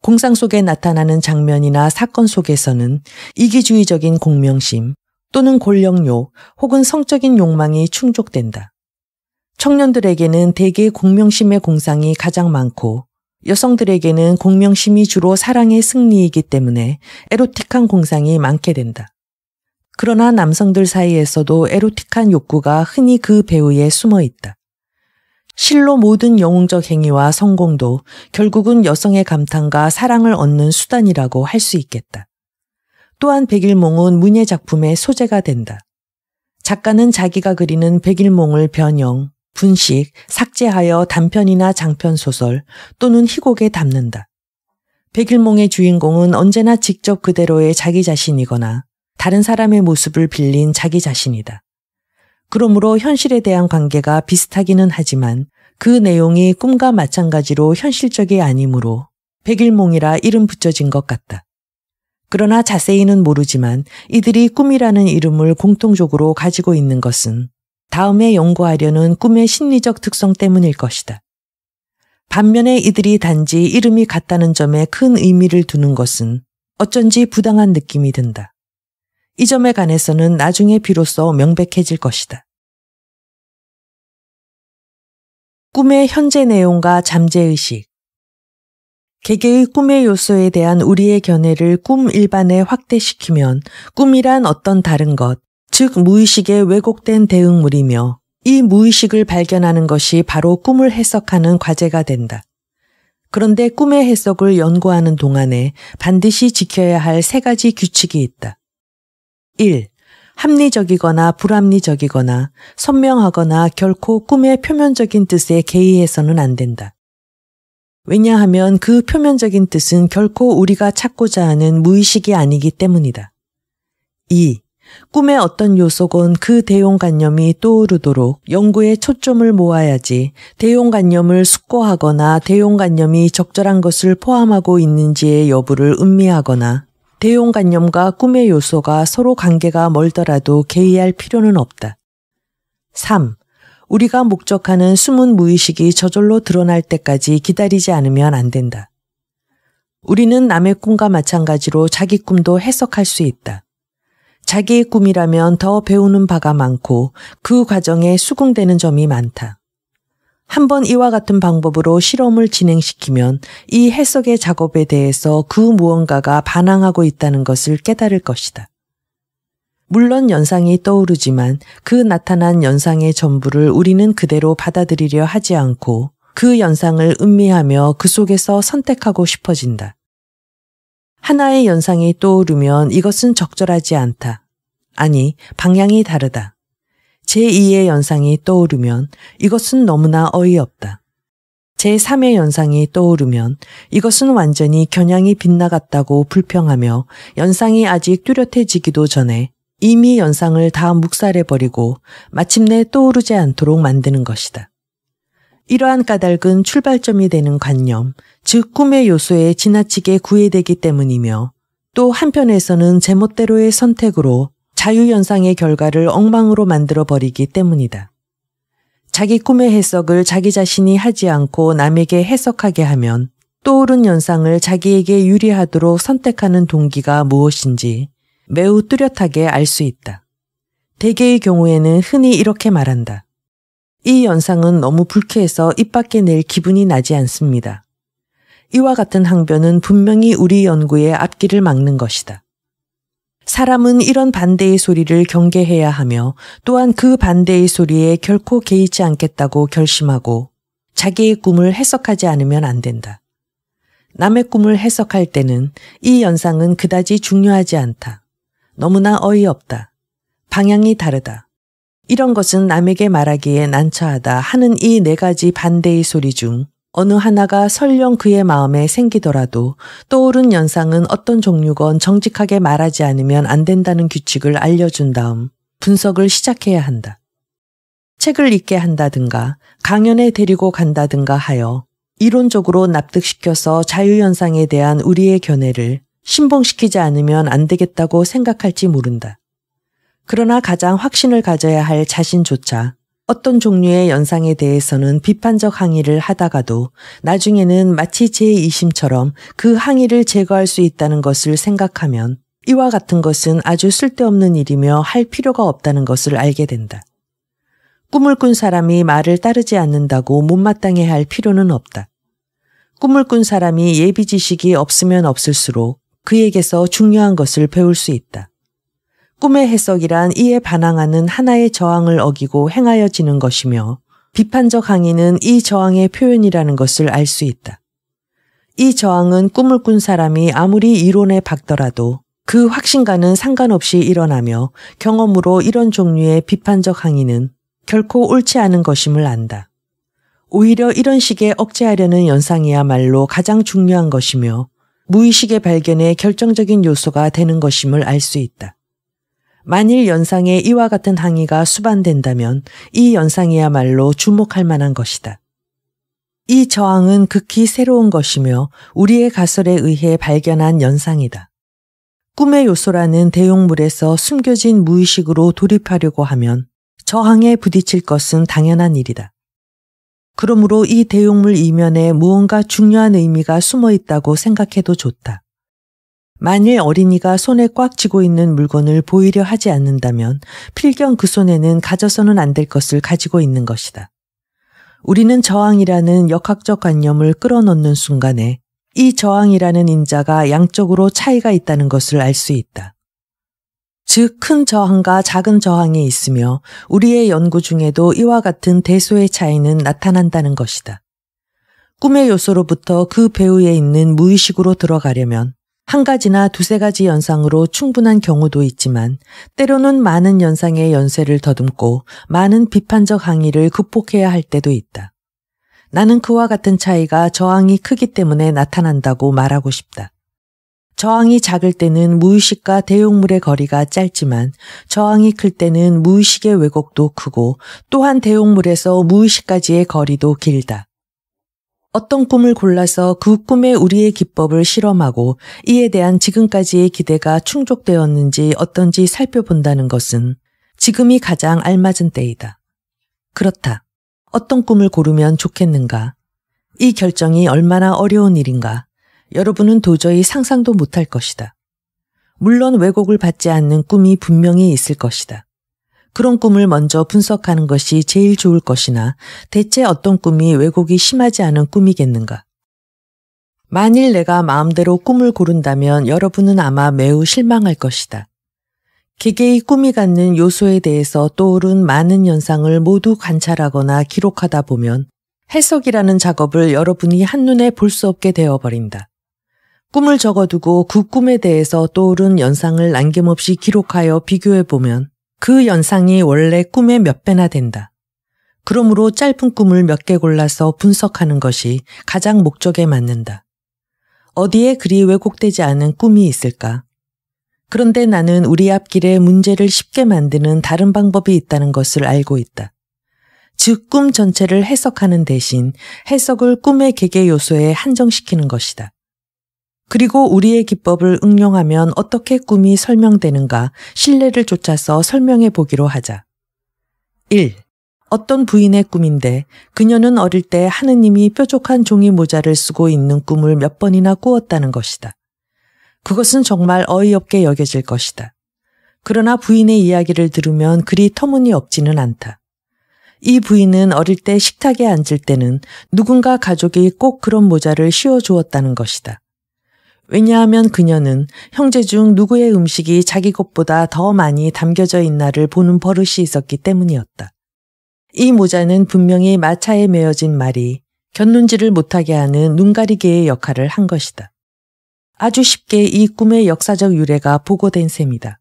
공상 속에 나타나는 장면이나 사건 속에서는 이기주의적인 공명심 또는 권력료 혹은 성적인 욕망이 충족된다. 청년들에게는 대개 공명심의 공상이 가장 많고 여성들에게는 공명심이 주로 사랑의 승리이기 때문에 에로틱한 공상이 많게 된다. 그러나 남성들 사이에서도 에로틱한 욕구가 흔히 그배우에 숨어 있다. 실로 모든 영웅적 행위와 성공도 결국은 여성의 감탄과 사랑을 얻는 수단이라고 할 수 있겠다. 또한 백일몽은 문예 작품의 소재가 된다. 작가는 자기가 그리는 백일몽을 변형, 분식, 삭제하여 단편이나 장편 소설 또는 희곡에 담는다. 백일몽의 주인공은 언제나 직접 그대로의 자기 자신이거나 다른 사람의 모습을 빌린 자기 자신이다. 그러므로 현실에 대한 관계가 비슷하기는 하지만 그 내용이 꿈과 마찬가지로 현실적이 아니므로 백일몽이라 이름 붙여진 것 같다. 그러나 자세히는 모르지만 이들이 꿈이라는 이름을 공통적으로 가지고 있는 것은 다음에 연구하려는 꿈의 심리적 특성 때문일 것이다. 반면에 이들이 단지 이름이 같다는 점에 큰 의미를 두는 것은 어쩐지 부당한 느낌이 든다. 이 점에 관해서는 나중에 비로소 명백해질 것이다. 꿈의 현재 내용과 잠재의식. 개개의 꿈의 요소에 대한 우리의 견해를 꿈 일반에 확대시키면 꿈이란 어떤 다른 것, 즉 무의식의 왜곡된 대응물이며 이 무의식을 발견하는 것이 바로 꿈을 해석하는 과제가 된다. 그런데 꿈의 해석을 연구하는 동안에 반드시 지켜야 할 세 가지 규칙이 있다. 1. 합리적이거나 불합리적이거나 선명하거나 결코 꿈의 표면적인 뜻에 개의해서는 안 된다. 왜냐하면 그 표면적인 뜻은 결코 우리가 찾고자 하는 무의식이 아니기 때문이다. 2. 꿈의 어떤 요소건 그 대용관념이 떠오르도록 연구에 초점을 모아야지 대용관념을 숙고하거나 대용관념이 적절한 것을 포함하고 있는지의 여부를 음미하거나 대용관념과 꿈의 요소가 서로 관계가 멀더라도 개의할 필요는 없다. 3. 우리가 목적하는 숨은 무의식이 저절로 드러날 때까지 기다리지 않으면 안 된다. 우리는 남의 꿈과 마찬가지로 자기 꿈도 해석할 수 있다. 자기의 꿈이라면 더 배우는 바가 많고 그 과정에 수긍되는 점이 많다. 한번 이와 같은 방법으로 실험을 진행시키면 이 해석의 작업에 대해서 그 무언가가 반항하고 있다는 것을 깨달을 것이다. 물론 연상이 떠오르지만 그 나타난 연상의 전부를 우리는 그대로 받아들이려 하지 않고 그 연상을 음미하며 그 속에서 선택하고 싶어진다. 하나의 연상이 떠오르면 이것은 적절하지 않다. 아니, 방향이 다르다. 제2의 연상이 떠오르면 이것은 너무나 어이없다. 제3의 연상이 떠오르면 이것은 완전히 겨냥이 빗나갔다고 불평하며 연상이 아직 뚜렷해지기도 전에 이미 연상을 다 묵살해버리고 마침내 떠오르지 않도록 만드는 것이다. 이러한 까닭은 출발점이 되는 관념, 즉 꿈의 요소에 지나치게 구애되기 때문이며 또 한편에서는 제멋대로의 선택으로 자유현상의 결과를 엉망으로 만들어 버리기 때문이다. 자기 꿈의 해석을 자기 자신이 하지 않고 남에게 해석하게 하면 떠오른 연상을 자기에게 유리하도록 선택하는 동기가 무엇인지 매우 뚜렷하게 알 수 있다. 대개의 경우에는 흔히 이렇게 말한다. 이 연상은 너무 불쾌해서 입 밖에 낼 기분이 나지 않습니다. 이와 같은 항변은 분명히 우리 연구의 앞길을 막는 것이다. 사람은 이런 반대의 소리를 경계해야 하며 또한 그 반대의 소리에 결코 개의치 않겠다고 결심하고 자기의 꿈을 해석하지 않으면 안 된다. 남의 꿈을 해석할 때는 이 연상은 그다지 중요하지 않다. 너무나 어이없다. 방향이 다르다. 이런 것은 남에게 말하기에 난처하다 하는 이 네 가지 반대의 소리 중 어느 하나가 설령 그의 마음에 생기더라도 떠오른 연상은 어떤 종류건 정직하게 말하지 않으면 안 된다는 규칙을 알려준 다음 분석을 시작해야 한다. 책을 읽게 한다든가 강연에 데리고 간다든가 하여 이론적으로 납득시켜서 자유현상에 대한 우리의 견해를 신봉시키지 않으면 안 되겠다고 생각할지 모른다. 그러나 가장 확신을 가져야 할 자신조차 어떤 종류의 연상에 대해서는 비판적 항의를 하다가도 나중에는 마치 제2심처럼 그 항의를 제거할 수 있다는 것을 생각하면 이와 같은 것은 아주 쓸데없는 일이며 할 필요가 없다는 것을 알게 된다. 꿈을 꾼 사람이 말을 따르지 않는다고 못마땅해 할 필요는 없다. 꿈을 꾼 사람이 예비 지식이 없으면 없을수록 그에게서 중요한 것을 배울 수 있다. 꿈의 해석이란 이에 반항하는 하나의 저항을 어기고 행하여지는 것이며 비판적 항의는 이 저항의 표현이라는 것을 알 수 있다. 이 저항은 꿈을 꾼 사람이 아무리 이론에 박더라도 그 확신과는 상관없이 일어나며 경험으로 이런 종류의 비판적 항의는 결코 옳지 않은 것임을 안다. 오히려 이런 식의 억제하려는 연상이야말로 가장 중요한 것이며 무의식의 발견에 결정적인 요소가 되는 것임을 알 수 있다. 만일 연상에 이와 같은 항의가 수반된다면 이 연상이야말로 주목할 만한 것이다. 이 저항은 극히 새로운 것이며 우리의 가설에 의해 발견한 연상이다. 꿈의 요소라는 대용물에서 숨겨진 무의식으로 돌입하려고 하면 저항에 부딪힐 것은 당연한 일이다. 그러므로 이 대용물 이면에 무언가 중요한 의미가 숨어 있다고 생각해도 좋다. 만일 어린이가 손에 꽉 쥐고 있는 물건을 보이려 하지 않는다면 필경 그 손에는 가져서는 안 될 것을 가지고 있는 것이다. 우리는 저항이라는 역학적 관념을 끌어넣는 순간에 이 저항이라는 인자가 양적으로 차이가 있다는 것을 알 수 있다. 즉, 큰 저항과 작은 저항이 있으며 우리의 연구 중에도 이와 같은 대소의 차이는 나타난다는 것이다. 꿈의 요소로부터 그 배후에 있는 무의식으로 들어가려면 한 가지나 두세 가지 연상으로 충분한 경우도 있지만 때로는 많은 연상의 연세를 더듬고 많은 비판적 항의를 극복해야 할 때도 있다. 나는 그와 같은 차이가 저항이 크기 때문에 나타난다고 말하고 싶다. 저항이 작을 때는 무의식과 대용물의 거리가 짧지만 저항이 클 때는 무의식의 왜곡도 크고 또한 대용물에서 무의식까지의 거리도 길다. 어떤 꿈을 골라서 그 꿈에 우리의 기법을 실험하고 이에 대한 지금까지의 기대가 충족되었는지 어떤지 살펴본다는 것은 지금이 가장 알맞은 때이다. 그렇다. 어떤 꿈을 고르면 좋겠는가? 이 결정이 얼마나 어려운 일인가? 여러분은 도저히 상상도 못할 것이다. 물론 왜곡을 받지 않는 꿈이 분명히 있을 것이다. 그런 꿈을 먼저 분석하는 것이 제일 좋을 것이나 대체 어떤 꿈이 왜곡이 심하지 않은 꿈이겠는가? 만일 내가 마음대로 꿈을 고른다면 여러분은 아마 매우 실망할 것이다. 개개의 꿈이 갖는 요소에 대해서 떠오른 많은 현상을 모두 관찰하거나 기록하다 보면 해석이라는 작업을 여러분이 한눈에 볼 수 없게 되어버린다. 꿈을 적어두고 그 꿈에 대해서 떠오른 연상을 남김없이 기록하여 비교해보면 그 연상이 원래 꿈의 몇 배나 된다. 그러므로 짧은 꿈을 몇 개 골라서 분석하는 것이 가장 목적에 맞는다. 어디에 그리 왜곡되지 않은 꿈이 있을까? 그런데 나는 우리 앞길에 문제를 쉽게 만드는 다른 방법이 있다는 것을 알고 있다. 즉, 꿈 전체를 해석하는 대신 해석을 꿈의 개개 요소에 한정시키는 것이다. 그리고 우리의 기법을 응용하면 어떻게 꿈이 설명되는가 신뢰를 쫓아서 설명해 보기로 하자. 1. 어떤 부인의 꿈인데 그녀는 어릴 때 하느님이 뾰족한 종이 모자를 쓰고 있는 꿈을 몇 번이나 꾸었다는 것이다. 그것은 정말 어이없게 여겨질 것이다. 그러나 부인의 이야기를 들으면 그리 터무니없지는 않다. 이 부인은 어릴 때 식탁에 앉을 때는 누군가 가족이 꼭 그런 모자를 씌워 주었다는 것이다. 왜냐하면 그녀는 형제 중 누구의 음식이 자기 것보다 더 많이 담겨져 있나를 보는 버릇이 있었기 때문이었다. 이 모자는 분명히 마차에 매어진 말이 견눈질을 못하게 하는 눈가리개의 역할을 한 것이다. 아주 쉽게 이 꿈의 역사적 유래가 보고된 셈이다.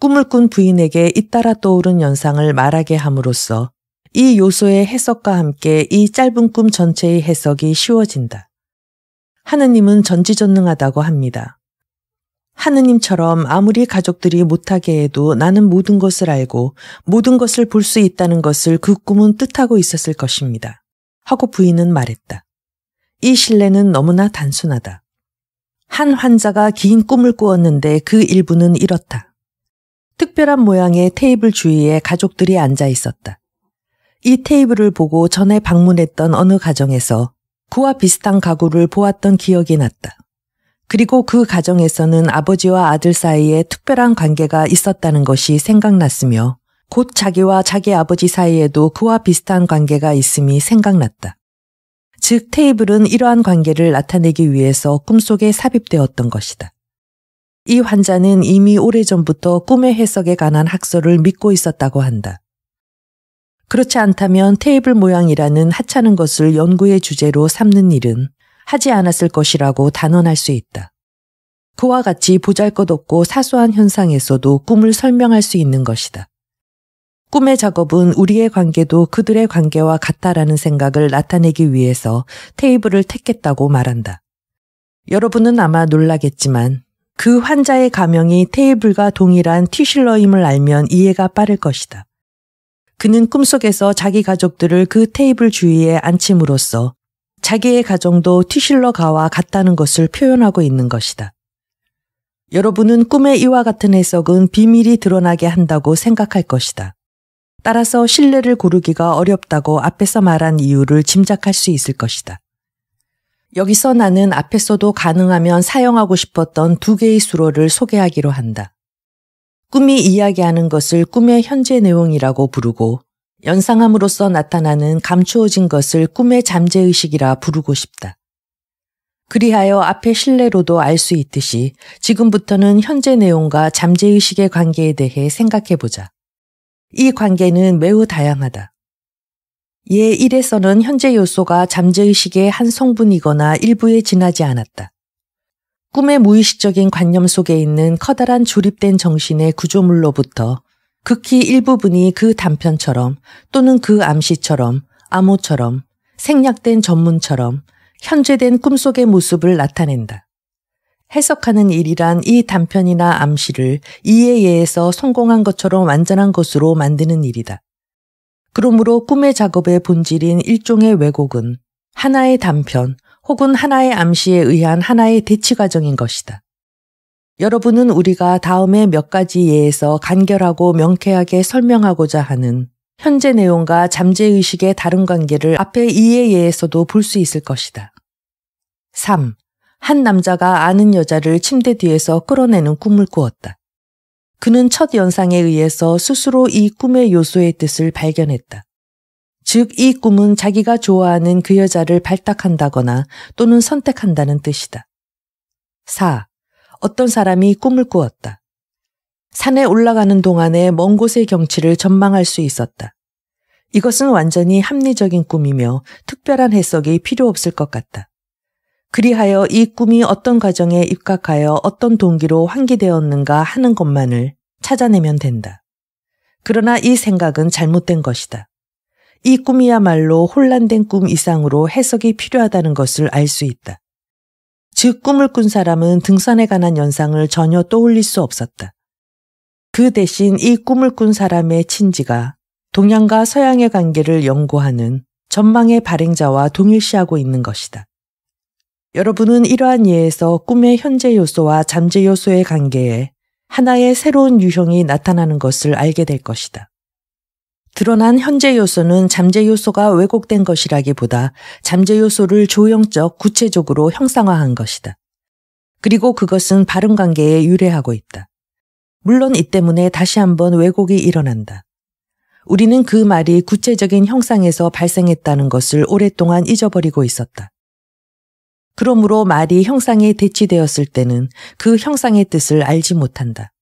꿈을 꾼 부인에게 잇따라 떠오른 연상을 말하게 함으로써 이 요소의 해석과 함께 이 짧은 꿈 전체의 해석이 쉬워진다. 하느님은 전지전능하다고 합니다. 하느님처럼 아무리 가족들이 못하게 해도 나는 모든 것을 알고 모든 것을 볼 수 있다는 것을 그 꿈은 뜻하고 있었을 것입니다. 하고 부인은 말했다. 이 신뢰는 너무나 단순하다. 한 환자가 긴 꿈을 꾸었는데 그 일부는 이렇다. 특별한 모양의 테이블 주위에 가족들이 앉아 있었다. 이 테이블을 보고 전에 방문했던 어느 가정에서 그와 비슷한 가구를 보았던 기억이 났다. 그리고 그 가정에서는 아버지와 아들 사이에 특별한 관계가 있었다는 것이 생각났으며 곧 자기와 자기 아버지 사이에도 그와 비슷한 관계가 있음이 생각났다. 즉 테이블은 이러한 관계를 나타내기 위해서 꿈속에 삽입되었던 것이다. 이 환자는 이미 오래전부터 꿈의 해석에 관한 학설을 믿고 있었다고 한다. 그렇지 않다면 테이블 모양이라는 하찮은 것을 연구의 주제로 삼는 일은 하지 않았을 것이라고 단언할 수 있다. 그와 같이 보잘 것 없고 사소한 현상에서도 꿈을 설명할 수 있는 것이다. 꿈의 작업은 우리의 관계도 그들의 관계와 같다라는 생각을 나타내기 위해서 테이블을 택했다고 말한다. 여러분은 아마 놀라겠지만 그 환자의 가명이 테이블과 동일한 티실러임을 알면 이해가 빠를 것이다. 그는 꿈속에서 자기 가족들을 그 테이블 주위에 앉힘으로써 자기의 가정도 티실러가와 같다는 것을 표현하고 있는 것이다. 여러분은 꿈의 이와 같은 해석은 비밀이 드러나게 한다고 생각할 것이다. 따라서 신뢰를 고르기가 어렵다고 앞에서 말한 이유를 짐작할 수 있을 것이다. 여기서 나는 앞에서도 가능하면 사용하고 싶었던 두 개의 수로를 소개하기로 한다. 꿈이 이야기하는 것을 꿈의 현재 내용이라고 부르고 연상함으로써 나타나는 감추어진 것을 꿈의 잠재의식이라 부르고 싶다. 그리하여 앞의 신뢰로도 알 수 있듯이 지금부터는 현재 내용과 잠재의식의 관계에 대해 생각해보자. 이 관계는 매우 다양하다. 예 1에서는 현재 요소가 잠재의식의 한 성분이거나 일부에 지나지 않았다. 꿈의 무의식적인 관념 속에 있는 커다란 조립된 정신의 구조물로부터 극히 일부분이 그 단편처럼 또는 그 암시처럼 암호처럼 생략된 전문처럼 현재된 꿈속의 모습을 나타낸다. 해석하는 일이란 이 단편이나 암시를 이에 의해서 성공한 것처럼 완전한 것으로 만드는 일이다. 그러므로 꿈의 작업의 본질인 일종의 왜곡은 하나의 단편 혹은 하나의 암시에 의한 하나의 대치 과정인 것이다. 여러분은 우리가 다음에 몇 가지 예에서 간결하고 명쾌하게 설명하고자 하는 현재 내용과 잠재의식의 다른 관계를 앞에 이의 예에서도 볼 수 있을 것이다. 3. 한 남자가 아는 여자를 침대 뒤에서 끌어내는 꿈을 꾸었다. 그는 첫 연상에 의해서 스스로 이 꿈의 요소의 뜻을 발견했다. 즉, 이 꿈은 자기가 좋아하는 그 여자를 발탁한다거나 또는 선택한다는 뜻이다. 4. 어떤 사람이 꿈을 꾸었다. 산에 올라가는 동안에 먼 곳의 경치를 전망할 수 있었다. 이것은 완전히 합리적인 꿈이며 특별한 해석이 필요 없을 것 같다. 그리하여 이 꿈이 어떤 과정에 입각하여 어떤 동기로 환기되었는가 하는 것만을 찾아내면 된다. 그러나 이 생각은 잘못된 것이다. 이 꿈이야말로 혼란된 꿈 이상으로 해석이 필요하다는 것을 알 수 있다. 즉 꿈을 꾼 사람은 등산에 관한 연상을 전혀 떠올릴 수 없었다. 그 대신 이 꿈을 꾼 사람의 친지가 동양과 서양의 관계를 연구하는 전망의 발행자와 동일시하고 있는 것이다. 여러분은 이러한 예에서 꿈의 현재 요소와 잠재 요소의 관계에 하나의 새로운 유형이 나타나는 것을 알게 될 것이다. 드러난 현재 요소는 잠재 요소가 왜곡된 것이라기보다 잠재 요소를 조형적 구체적으로 형상화한 것이다. 그리고 그것은 발음 관계에 유래하고 있다. 물론 이 때문에 다시 한번 왜곡이 일어난다. 우리는 그 말이 구체적인 형상에서 발생했다는 것을 오랫동안 잊어버리고 있었다. 그러므로 말이 형상에 대치되었을 때는 그 형상의 뜻을 알지 못한다.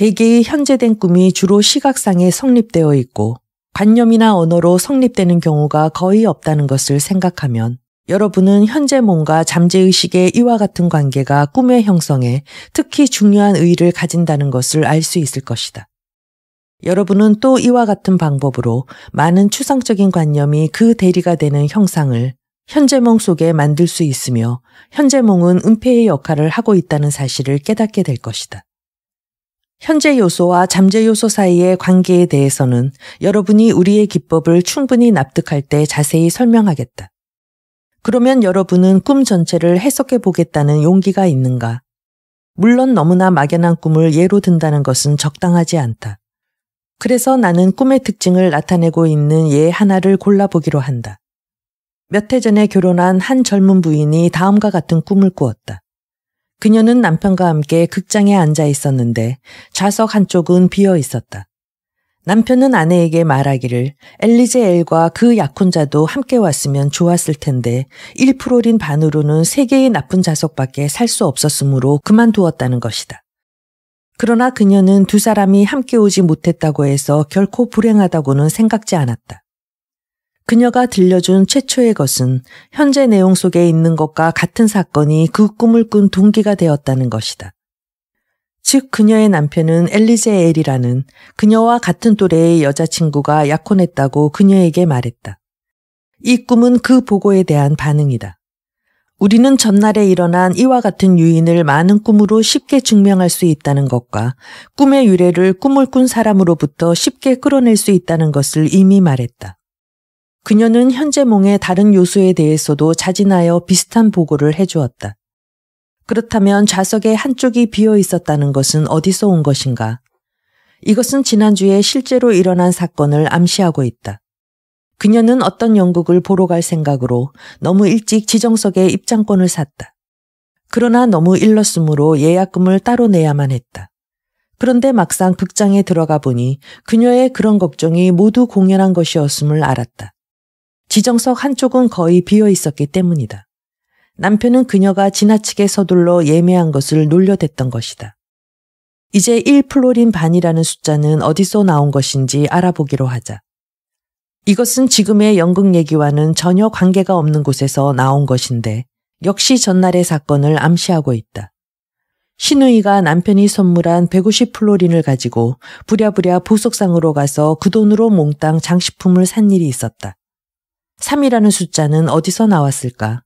대개의 현재된 꿈이 주로 시각상에 성립되어 있고 관념이나 언어로 성립되는 경우가 거의 없다는 것을 생각하면 여러분은 현재 몸과 잠재의식의 이와 같은 관계가 꿈의 형성에 특히 중요한 의의를 가진다는 것을 알 수 있을 것이다. 여러분은 또 이와 같은 방법으로 많은 추상적인 관념이 그 대리가 되는 형상을 현재몽 속에 만들 수 있으며 현재몽은 은폐의 역할을 하고 있다는 사실을 깨닫게 될 것이다. 현재 요소와 잠재 요소 사이의 관계에 대해서는 여러분이 우리의 기법을 충분히 납득할 때 자세히 설명하겠다. 그러면 여러분은 꿈 전체를 해석해 보겠다는 용기가 있는가? 물론 너무나 막연한 꿈을 예로 든다는 것은 적당하지 않다. 그래서 나는 꿈의 특징을 나타내고 있는 예 하나를 골라보기로 한다. 몇 해 전에 결혼한 한 젊은 부인이 다음과 같은 꿈을 꾸었다. 그녀는 남편과 함께 극장에 앉아 있었는데 좌석 한쪽은 비어 있었다. 남편은 아내에게 말하기를 엘리제엘과 그 약혼자도 함께 왔으면 좋았을 텐데 1%린 반으로는 3개의 나쁜 좌석밖에 살 수 없었으므로 그만두었다는 것이다. 그러나 그녀는 두 사람이 함께 오지 못했다고 해서 결코 불행하다고는 생각지 않았다. 그녀가 들려준 최초의 것은 현재 내용 속에 있는 것과 같은 사건이 그 꿈을 꾼 동기가 되었다는 것이다. 즉 그녀의 남편은 엘리제 엘이라는 그녀와 같은 또래의 여자친구가 약혼했다고 그녀에게 말했다. 이 꿈은 그 보고에 대한 반응이다. 우리는 전날에 일어난 이와 같은 유인을 많은 꿈으로 쉽게 증명할 수 있다는 것과 꿈의 유래를 꿈을 꾼 사람으로부터 쉽게 끌어낼 수 있다는 것을 이미 말했다. 그녀는 현재몽의 다른 요소에 대해서도 자진하여 비슷한 보고를 해주었다. 그렇다면 좌석의 한쪽이 비어 있었다는 것은 어디서 온 것인가? 이것은 지난주에 실제로 일어난 사건을 암시하고 있다. 그녀는 어떤 연극을 보러 갈 생각으로 너무 일찍 지정석에 입장권을 샀다. 그러나 너무 일렀으므로 예약금을 따로 내야만 했다. 그런데 막상 극장에 들어가 보니 그녀의 그런 걱정이 모두 공연한 것이었음을 알았다. 지정석 한쪽은 거의 비어 있었기 때문이다. 남편은 그녀가 지나치게 서둘러 예매한 것을 놀려댔던 것이다. 이제 1플로린 반이라는 숫자는 어디서 나온 것인지 알아보기로 하자. 이것은 지금의 연극 얘기와는 전혀 관계가 없는 곳에서 나온 것인데 역시 전날의 사건을 암시하고 있다. 신우이가 남편이 선물한 150플로린을 가지고 부랴부랴 보석상으로 가서 그 돈으로 몽땅 장식품을 산 일이 있었다. 3이라는 숫자는 어디서 나왔을까?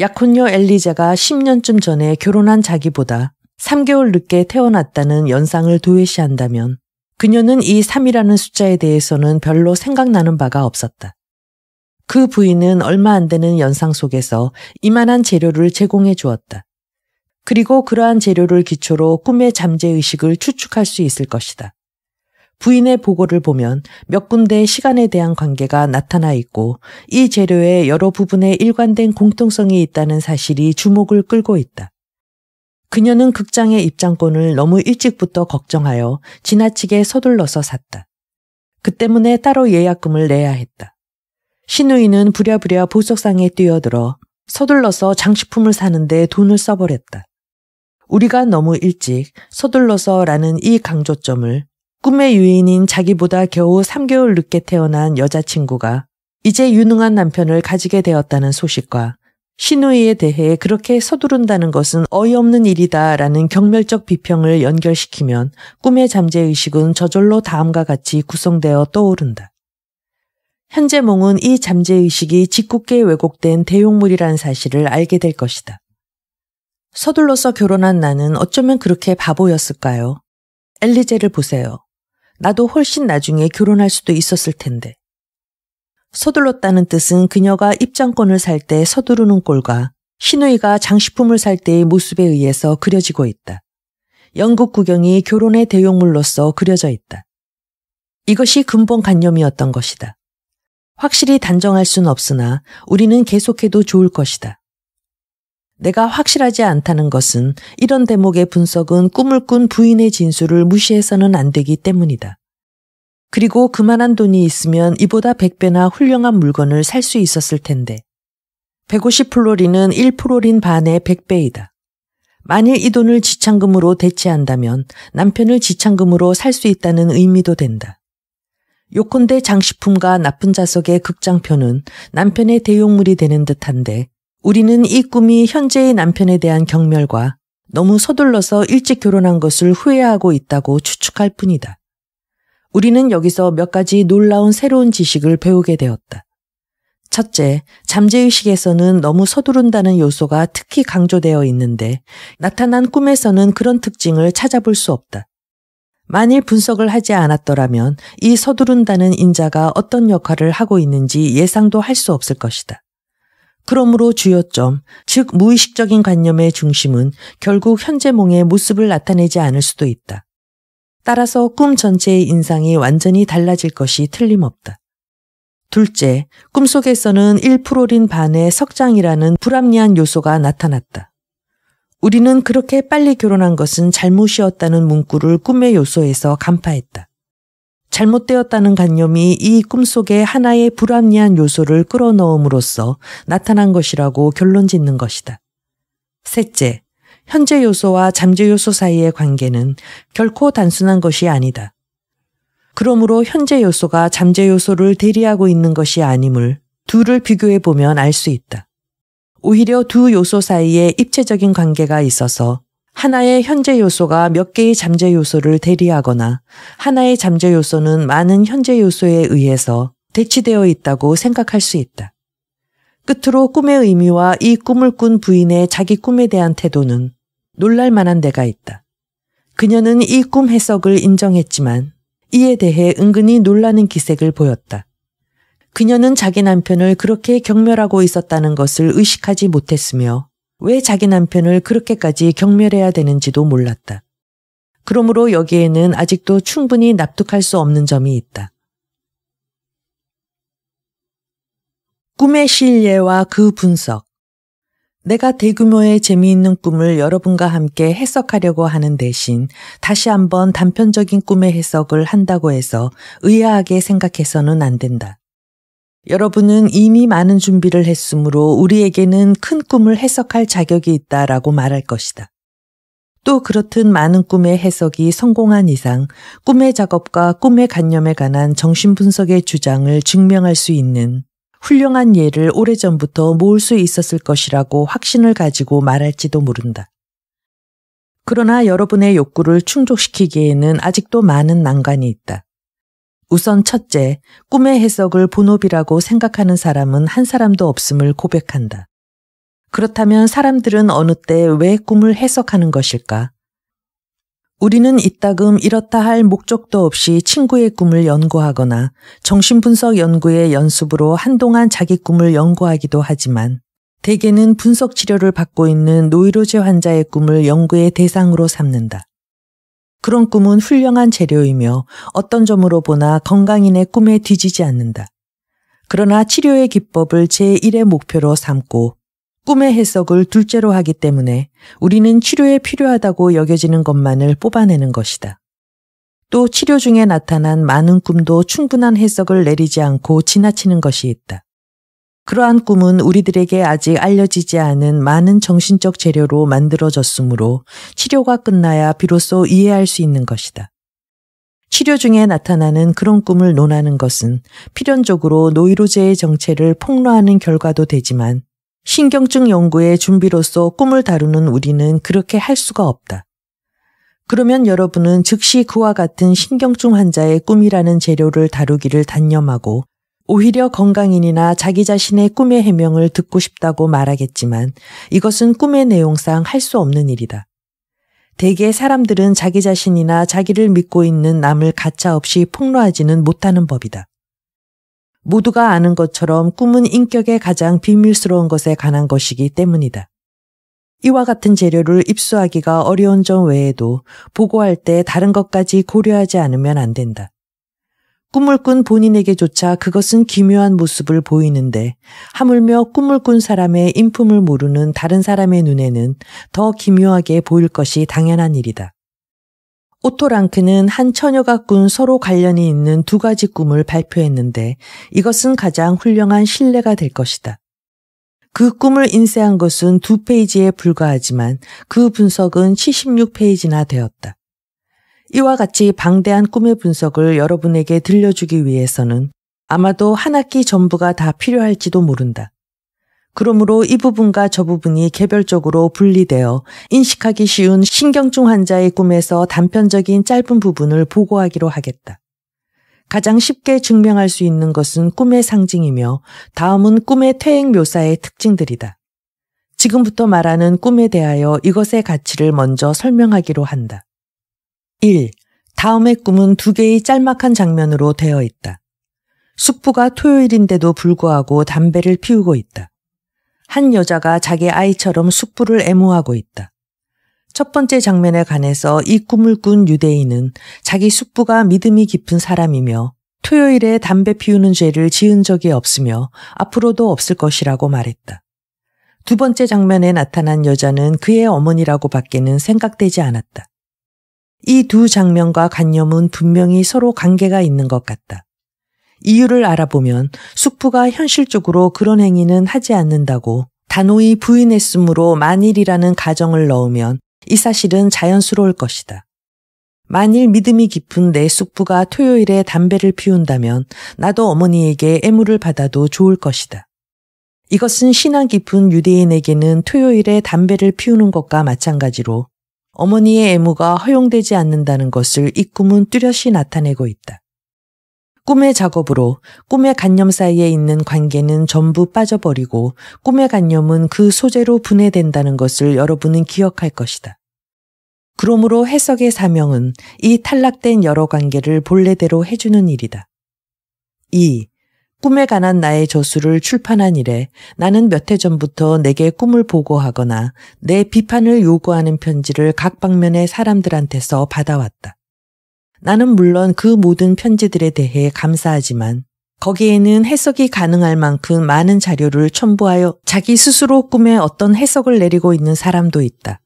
약혼녀 엘리자가 10년쯤 전에 결혼한 자기보다 3개월 늦게 태어났다는 연상을 도외시한다면 그녀는 이 3이라는 숫자에 대해서는 별로 생각나는 바가 없었다. 그 부인은 얼마 안 되는 연상 속에서 이만한 재료를 제공해 주었다. 그리고 그러한 재료를 기초로 꿈의 잠재의식을 추측할 수 있을 것이다. 부인의 보고를 보면 몇 군데의 시간에 대한 관계가 나타나 있고 이 재료에 여러 부분에 일관된 공통성이 있다는 사실이 주목을 끌고 있다. 그녀는 극장의 입장권을 너무 일찍부터 걱정하여 지나치게 서둘러서 샀다. 그 때문에 따로 예약금을 내야 했다. 신우이는 부랴부랴 보석상에 뛰어들어 서둘러서 장식품을 사는데 돈을 써버렸다. 우리가 너무 일찍 서둘러서라는 이 강조점을 꿈의 유인인 자기보다 겨우 3개월 늦게 태어난 여자친구가 이제 유능한 남편을 가지게 되었다는 소식과 시누이에 대해 그렇게 서두른다는 것은 어이없는 일이다 라는 경멸적 비평을 연결시키면 꿈의 잠재의식은 저절로 다음과 같이 구성되어 떠오른다. 현재 몽은 이 잠재의식이 직궂게 왜곡된 대용물이라는 사실을 알게 될 것이다. 서둘러서 결혼한 나는 어쩌면 그렇게 바보였을까요? 엘리제를 보세요. 나도 훨씬 나중에 결혼할 수도 있었을 텐데. 서둘렀다는 뜻은 그녀가 입장권을 살 때 서두르는 꼴과 신우이가 장식품을 살 때의 모습에 의해서 그려지고 있다. 영국 구경이 결혼의 대용물로서 그려져 있다. 이것이 근본 관념이었던 것이다. 확실히 단정할 순 없으나 우리는 계속해도 좋을 것이다. 내가 확실하지 않다는 것은 이런 대목의 분석은 꿈을 꾼 부인의 진술을 무시해서는 안 되기 때문이다. 그리고 그만한 돈이 있으면 이보다 100배나 훌륭한 물건을 살 수 있었을 텐데. 150플로리는 1프로린 반의 100배이다. 만일 이 돈을 지참금으로 대체한다면 남편을 지참금으로 살 수 있다는 의미도 된다. 요컨대 장식품과 나쁜 자석의 극장편은 남편의 대용물이 되는 듯한데 우리는 이 꿈이 현재의 남편에 대한 경멸과 너무 서둘러서 일찍 결혼한 것을 후회하고 있다고 추측할 뿐이다. 우리는 여기서 몇 가지 놀라운 새로운 지식을 배우게 되었다. 첫째, 잠재의식에서는 너무 서두른다는 요소가 특히 강조되어 있는데 나타난 꿈에서는 그런 특징을 찾아볼 수 없다. 만일 분석을 하지 않았더라면 이 서두른다는 인자가 어떤 역할을 하고 있는지 예상도 할 수 없을 것이다. 그러므로 주요점, 즉 무의식적인 관념의 중심은 결국 현재 몽의 모습을 나타내지 않을 수도 있다. 따라서 꿈 전체의 인상이 완전히 달라질 것이 틀림없다. 둘째, 꿈속에서는 1%린 반의 석장이라는 불합리한 요소가 나타났다. 우리는 그렇게 빨리 결혼한 것은 잘못이었다는 문구를 꿈의 요소에서 간파했다. 잘못되었다는 관념이 이 꿈속에 하나의 불합리한 요소를 끌어넣음으로써 나타난 것이라고 결론 짓는 것이다. 셋째, 현재 요소와 잠재 요소 사이의 관계는 결코 단순한 것이 아니다. 그러므로 현재 요소가 잠재 요소를 대리하고 있는 것이 아님을 둘을 비교해 보면 알 수 있다. 오히려 두 요소 사이에 입체적인 관계가 있어서 하나의 현재 요소가 몇 개의 잠재 요소를 대리하거나 하나의 잠재 요소는 많은 현재 요소에 의해서 대치되어 있다고 생각할 수 있다. 끝으로 꿈의 의미와 이 꿈을 꾼 부인의 자기 꿈에 대한 태도는 놀랄 만한 데가 있다. 그녀는 이 꿈 해석을 인정했지만 이에 대해 은근히 놀라는 기색을 보였다. 그녀는 자기 남편을 그렇게 경멸하고 있었다는 것을 의식하지 못했으며 왜 자기 남편을 그렇게까지 경멸해야 되는지도 몰랐다. 그러므로 여기에는 아직도 충분히 납득할 수 없는 점이 있다. 꿈의 신뢰와 그 분석. 내가 대규모의 재미있는 꿈을 여러분과 함께 해석하려고 하는 대신 다시 한번 단편적인 꿈의 해석을 한다고 해서 의아하게 생각해서는 안 된다. 여러분은 이미 많은 준비를 했으므로 우리에게는 큰 꿈을 해석할 자격이 있다라고 말할 것이다. 또 그렇듯 많은 꿈의 해석이 성공한 이상 꿈의 작업과 꿈의 관념에 관한 정신분석의 주장을 증명할 수 있는 훌륭한 예를 오래전부터 모을 수 있었을 것이라고 확신을 가지고 말할지도 모른다. 그러나 여러분의 욕구를 충족시키기에는 아직도 많은 난관이 있다. 우선 첫째, 꿈의 해석을 본업이라고 생각하는 사람은 한 사람도 없음을 고백한다. 그렇다면 사람들은 어느 때 왜 꿈을 해석하는 것일까? 우리는 이따금 이렇다 할 목적도 없이 친구의 꿈을 연구하거나 정신분석 연구의 연습으로 한동안 자기 꿈을 연구하기도 하지만 대개는 분석 치료를 받고 있는 노이로제 환자의 꿈을 연구의 대상으로 삼는다. 그런 꿈은 훌륭한 재료이며 어떤 점으로 보나 건강인의 꿈에 뒤지지 않는다. 그러나 치료의 기법을 제1의 목표로 삼고 꿈의 해석을 둘째로 하기 때문에 우리는 치료에 필요하다고 여겨지는 것만을 뽑아내는 것이다. 또 치료 중에 나타난 많은 꿈도 충분한 해석을 내리지 않고 지나치는 것이 있다. 그러한 꿈은 우리들에게 아직 알려지지 않은 많은 정신적 재료로 만들어졌으므로 치료가 끝나야 비로소 이해할 수 있는 것이다. 치료 중에 나타나는 그런 꿈을 논하는 것은 필연적으로 노이로제의 정체를 폭로하는 결과도 되지만 신경증 연구의 준비로서 꿈을 다루는 우리는 그렇게 할 수가 없다. 그러면 여러분은 즉시 그와 같은 신경증 환자의 꿈이라는 재료를 다루기를 단념하고 오히려 건강인이나 자기 자신의 꿈의 해명을 듣고 싶다고 말하겠지만 이것은 꿈의 내용상 할 수 없는 일이다. 대개 사람들은 자기 자신이나 자기를 믿고 있는 남을 가차없이 폭로하지는 못하는 법이다. 모두가 아는 것처럼 꿈은 인격의 가장 비밀스러운 것에 관한 것이기 때문이다. 이와 같은 재료를 입수하기가 어려운 점 외에도 보고할 때 다른 것까지 고려하지 않으면 안 된다. 꿈을 꾼 본인에게조차 그것은 기묘한 모습을 보이는데 하물며 꿈을 꾼 사람의 인품을 모르는 다른 사람의 눈에는 더 기묘하게 보일 것이 당연한 일이다. 오토 랑크는 한 처녀가 꾼 서로 관련이 있는 두 가지 꿈을 발표했는데 이것은 가장 훌륭한 신뢰가 될 것이다. 그 꿈을 인쇄한 것은 두 페이지에 불과하지만 그 분석은 76페이지나 되었다. 이와 같이 방대한 꿈의 분석을 여러분에게 들려주기 위해서는 아마도 한 학기 전부가 다 필요할지도 모른다. 그러므로 이 부분과 저 부분이 개별적으로 분리되어 인식하기 쉬운 신경증 환자의 꿈에서 단편적인 짧은 부분을 보고하기로 하겠다. 가장 쉽게 증명할 수 있는 것은 꿈의 상징이며 다음은 꿈의 퇴행 묘사의 특징들이다. 지금부터 말하는 꿈에 대하여 이것의 가치를 먼저 설명하기로 한다. 1. 다음의 꿈은 두 개의 짤막한 장면으로 되어 있다. 숙부가 토요일인데도 불구하고 담배를 피우고 있다. 한 여자가 자기 아이처럼 숙부를 애모하고 있다. 첫 번째 장면에 관해서 이 꿈을 꾼 유대인은 자기 숙부가 믿음이 깊은 사람이며 토요일에 담배 피우는 죄를 지은 적이 없으며 앞으로도 없을 것이라고 말했다. 두 번째 장면에 나타난 여자는 그의 어머니라고 밖에는 생각되지 않았다. 이두 장면과 관념은 분명히 서로 관계가 있는 것 같다. 이유를 알아보면 숙부가 현실적으로 그런 행위는 하지 않는다고 단호히 부인했으므로 만일이라는 가정을 넣으면 이 사실은 자연스러울 것이다. 만일 믿음이 깊은 내 숙부가 토요일에 담배를 피운다면 나도 어머니에게 애물을 받아도 좋을 것이다. 이것은 신앙 깊은 유대인에게는 토요일에 담배를 피우는 것과 마찬가지로 어머니의 애무가 허용되지 않는다는 것을 이 꿈은 뚜렷이 나타내고 있다. 꿈의 작업으로 꿈의 간념 사이에 있는 관계는 전부 빠져버리고 꿈의 간념은 그 소재로 분해된다는 것을 여러분은 기억할 것이다. 그러므로 해석의 사명은 이 탈락된 여러 관계를 본래대로 해주는 일이다. 2. 꿈에 관한 나의 저술을 출판한 이래 나는 몇 해 전부터 내게 꿈을 보고하거나 내 비판을 요구하는 편지를 각 방면의 사람들한테서 받아왔다. 나는 물론 그 모든 편지들에 대해 감사하지만 거기에는 해석이 가능할 만큼 많은 자료를 첨부하여 자기 스스로 꿈에 어떤 해석을 내리고 있는 사람도 있다.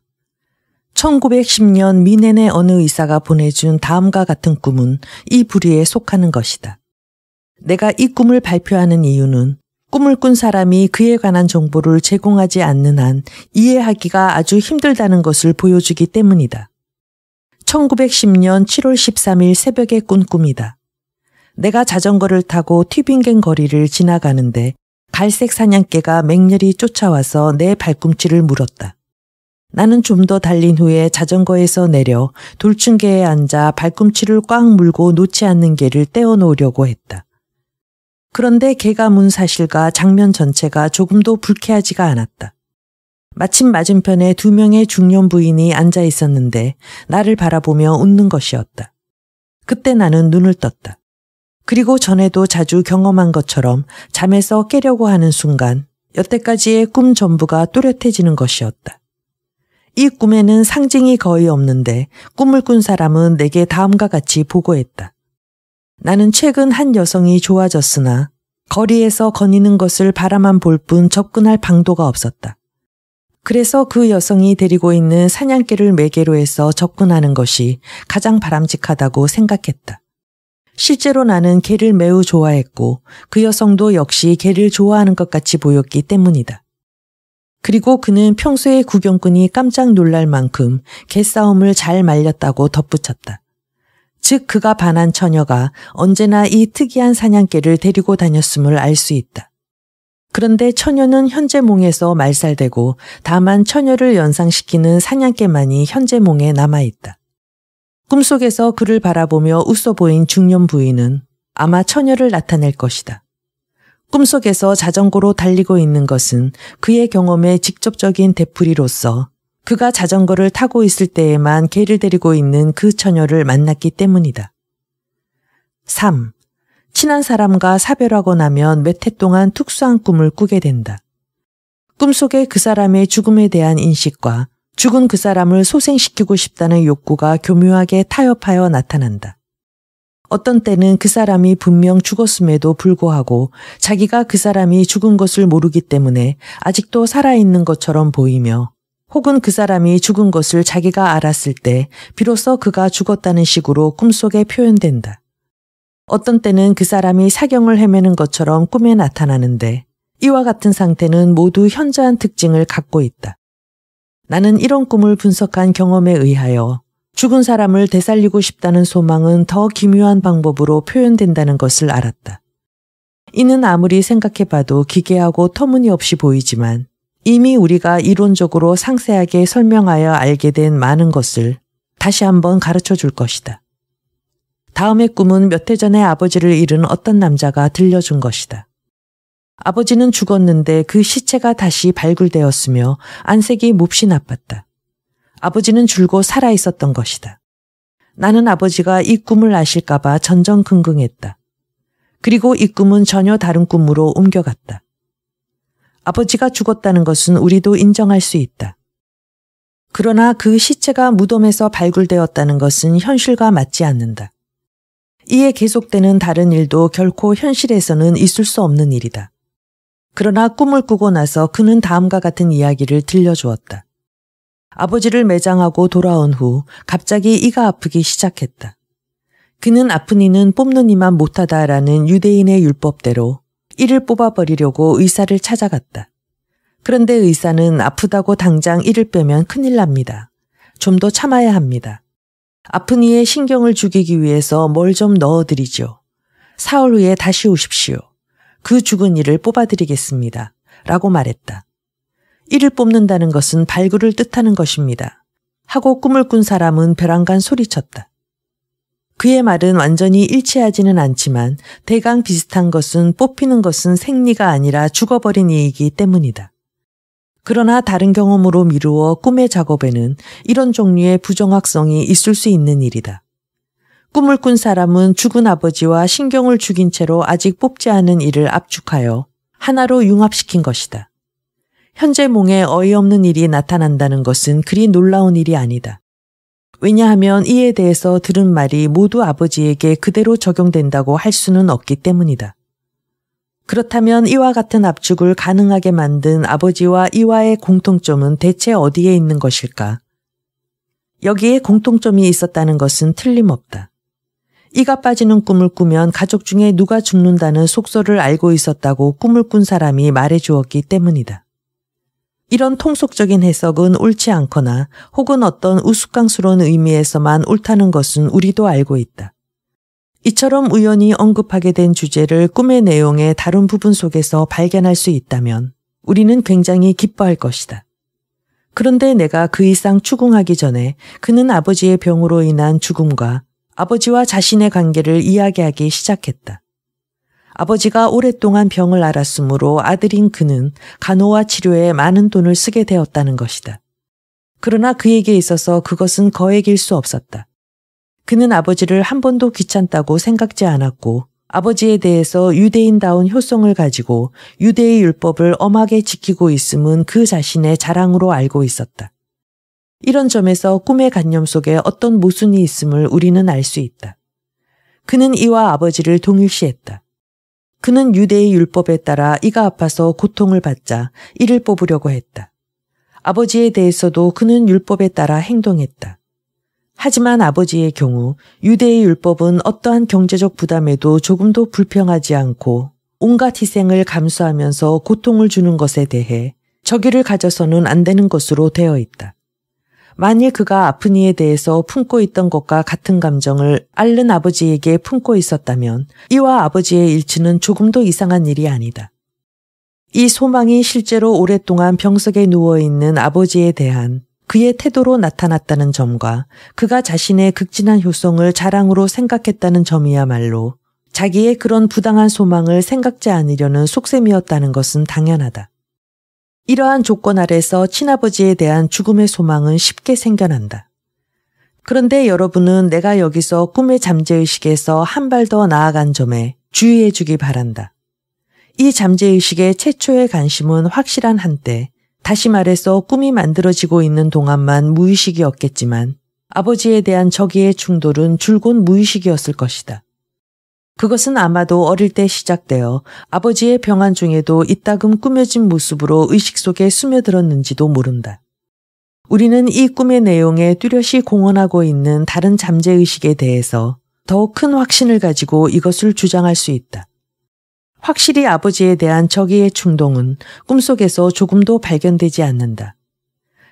1910년 미넨의 어느 의사가 보내준 다음과 같은 꿈은 이 부류에 속하는 것이다. 내가 이 꿈을 발표하는 이유는 꿈을 꾼 사람이 그에 관한 정보를 제공하지 않는 한 이해하기가 아주 힘들다는 것을 보여주기 때문이다. 1910년 7월 13일 새벽에 꾼 꿈이다. 내가 자전거를 타고 튜빙겐 거리를 지나가는데 갈색 사냥개가 맹렬히 쫓아와서 내 발꿈치를 물었다. 나는 좀 더 달린 후에 자전거에서 내려 돌층계에 앉아 발꿈치를 꽉 물고 놓지 않는 개를 떼어놓으려고 했다. 그런데 개가 문 사실과 장면 전체가 조금도 불쾌하지가 않았다. 마침 맞은편에 두 명의 중년 부인이 앉아 있었는데 나를 바라보며 웃는 것이었다. 그때 나는 눈을 떴다. 그리고 전에도 자주 경험한 것처럼 잠에서 깨려고 하는 순간 여태까지의 꿈 전부가 또렷해지는 것이었다. 이 꿈에는 상징이 거의 없는데 꿈을 꾼 사람은 내게 다음과 같이 보고했다. 나는 최근 한 여성이 좋아졌으나 거리에서 거니는 것을 바라만 볼 뿐 접근할 방도가 없었다. 그래서 그 여성이 데리고 있는 사냥개를 매개로 해서 접근하는 것이 가장 바람직하다고 생각했다. 실제로 나는 개를 매우 좋아했고 그 여성도 역시 개를 좋아하는 것 같이 보였기 때문이다. 그리고 그는 평소에 구경꾼이 깜짝 놀랄 만큼 개싸움을 잘 말렸다고 덧붙였다. 즉 그가 반한 처녀가 언제나 이 특이한 사냥개를 데리고 다녔음을 알 수 있다. 그런데 처녀는 현재몽에서 말살되고 다만 처녀를 연상시키는 사냥개만이 현재몽에 남아있다. 꿈속에서 그를 바라보며 웃어 보인 중년 부인은 아마 처녀를 나타낼 것이다. 꿈속에서 자전거로 달리고 있는 것은 그의 경험의 직접적인 되풀이로서 그가 자전거를 타고 있을 때에만 개를 데리고 있는 그 처녀를 만났기 때문이다. 3. 친한 사람과 사별하고 나면 몇 해 동안 특수한 꿈을 꾸게 된다. 꿈속에 그 사람의 죽음에 대한 인식과 죽은 그 사람을 소생시키고 싶다는 욕구가 교묘하게 타협하여 나타난다. 어떤 때는 그 사람이 분명 죽었음에도 불구하고 자기가 그 사람이 죽은 것을 모르기 때문에 아직도 살아있는 것처럼 보이며 혹은 그 사람이 죽은 것을 자기가 알았을 때 비로소 그가 죽었다는 식으로 꿈속에 표현된다. 어떤 때는 그 사람이 사경을 헤매는 것처럼 꿈에 나타나는데 이와 같은 상태는 모두 현저한 특징을 갖고 있다. 나는 이런 꿈을 분석한 경험에 의하여 죽은 사람을 되살리고 싶다는 소망은 더 기묘한 방법으로 표현된다는 것을 알았다. 이는 아무리 생각해봐도 기괴하고 터무니없이 보이지만 이미 우리가 이론적으로 상세하게 설명하여 알게 된 많은 것을 다시 한번 가르쳐 줄 것이다. 다음의 꿈은 몇 해 전에 아버지를 잃은 어떤 남자가 들려준 것이다. 아버지는 죽었는데 그 시체가 다시 발굴되었으며 안색이 몹시 나빴다. 아버지는 줄고 살아 있었던 것이다. 나는 아버지가 이 꿈을 아실까봐 전전긍긍했다. 그리고 이 꿈은 전혀 다른 꿈으로 옮겨갔다. 아버지가 죽었다는 것은 우리도 인정할 수 있다. 그러나 그 시체가 무덤에서 발굴되었다는 것은 현실과 맞지 않는다. 이에 계속되는 다른 일도 결코 현실에서는 있을 수 없는 일이다. 그러나 꿈을 꾸고 나서 그는 다음과 같은 이야기를 들려주었다. 아버지를 매장하고 돌아온 후 갑자기 이가 아프기 시작했다. 그는 아픈 이는 뽑는 이만 못하다라는 유대인의 율법대로 이를 뽑아버리려고 의사를 찾아갔다. 그런데 의사는 아프다고 당장 이를 빼면 큰일 납니다. 좀 더 참아야 합니다. 아픈 이의 신경을 죽이기 위해서 뭘 좀 넣어드리죠. 사흘 후에 다시 오십시오. 그 죽은 이를 뽑아드리겠습니다. 라고 말했다. 이를 뽑는다는 것은 발굴을 뜻하는 것입니다. 하고 꿈을 꾼 사람은 벼랑간 소리쳤다. 그의 말은 완전히 일치하지는 않지만 대강 비슷한 것은 뽑히는 것은 생리가 아니라 죽어버린 이이기 때문이다. 그러나 다른 경험으로 미루어 꿈의 작업에는 이런 종류의 부정확성이 있을 수 있는 일이다. 꿈을 꾼 사람은 죽은 아버지와 신경을 죽인 채로 아직 뽑지 않은 이를 압축하여 하나로 융합시킨 것이다. 현재 몽에 어이없는 일이 나타난다는 것은 그리 놀라운 일이 아니다. 왜냐하면 이에 대해서 들은 말이 모두 아버지에게 그대로 적용된다고 할 수는 없기 때문이다. 그렇다면 이와 같은 압축을 가능하게 만든 아버지와 이와의 공통점은 대체 어디에 있는 것일까? 여기에 공통점이 있었다는 것은 틀림없다. 이가 빠지는 꿈을 꾸면 가족 중에 누가 죽는다는 속설을 알고 있었다고 꿈을 꾼 사람이 말해 주었기 때문이다. 이런 통속적인 해석은 옳지 않거나 혹은 어떤 우스꽝스러운 의미에서만 옳다는 것은 우리도 알고 있다. 이처럼 우연히 언급하게 된 주제를 꿈의 내용의 다른 부분 속에서 발견할 수 있다면 우리는 굉장히 기뻐할 것이다. 그런데 내가 그 이상 추궁하기 전에 그는 아버지의 병으로 인한 죽음과 아버지와 자신의 관계를 이야기하기 시작했다. 아버지가 오랫동안 병을 앓았으므로 아들인 그는 간호와 치료에 많은 돈을 쓰게 되었다는 것이다. 그러나 그에게 있어서 그것은 거액일 수 없었다. 그는 아버지를 한 번도 귀찮다고 생각지 않았고 아버지에 대해서 유대인다운 효성을 가지고 유대의 율법을 엄하게 지키고 있음은 그 자신의 자랑으로 알고 있었다. 이런 점에서 꿈의 관념 속에 어떤 모순이 있음을 우리는 알 수 있다. 그는 이와 아버지를 동일시했다. 그는 유대의 율법에 따라 이가 아파서 고통을 받자 이를 뽑으려고 했다. 아버지에 대해서도 그는 율법에 따라 행동했다. 하지만 아버지의 경우 유대의 율법은 어떠한 경제적 부담에도 조금도 불평하지 않고 온갖 희생을 감수하면서 고통을 주는 것에 대해 저기를 가져서는 안 되는 것으로 되어 있다. 만일 그가 아픈 이에 대해서 품고 있던 것과 같은 감정을 앓는 아버지에게 품고 있었다면 이와 아버지의 일치는 조금도 이상한 일이 아니다. 이 소망이 실제로 오랫동안 병석에 누워있는 아버지에 대한 그의 태도로 나타났다는 점과 그가 자신의 극진한 효성을 자랑으로 생각했다는 점이야말로 자기의 그런 부당한 소망을 생각지 않으려는 속셈이었다는 것은 당연하다. 이러한 조건 아래서 친아버지에 대한 죽음의 소망은 쉽게 생겨난다. 그런데 여러분은 내가 여기서 꿈의 잠재의식에서 한 발 더 나아간 점에 주의해 주기 바란다. 이 잠재의식의 최초의 관심은 확실한 한때, 다시 말해서 꿈이 만들어지고 있는 동안만 무의식이었겠지만 아버지에 대한 저기의 충돌은 줄곧 무의식이었을 것이다. 그것은 아마도 어릴 때 시작되어 아버지의 병환 중에도 이따금 꾸며진 모습으로 의식 속에 스며들었는지도 모른다. 우리는 이 꿈의 내용에 뚜렷이 공헌하고 있는 다른 잠재의식에 대해서 더 큰 확신을 가지고 이것을 주장할 수 있다. 확실히 아버지에 대한 저기의 충동은 꿈속에서 조금도 발견되지 않는다.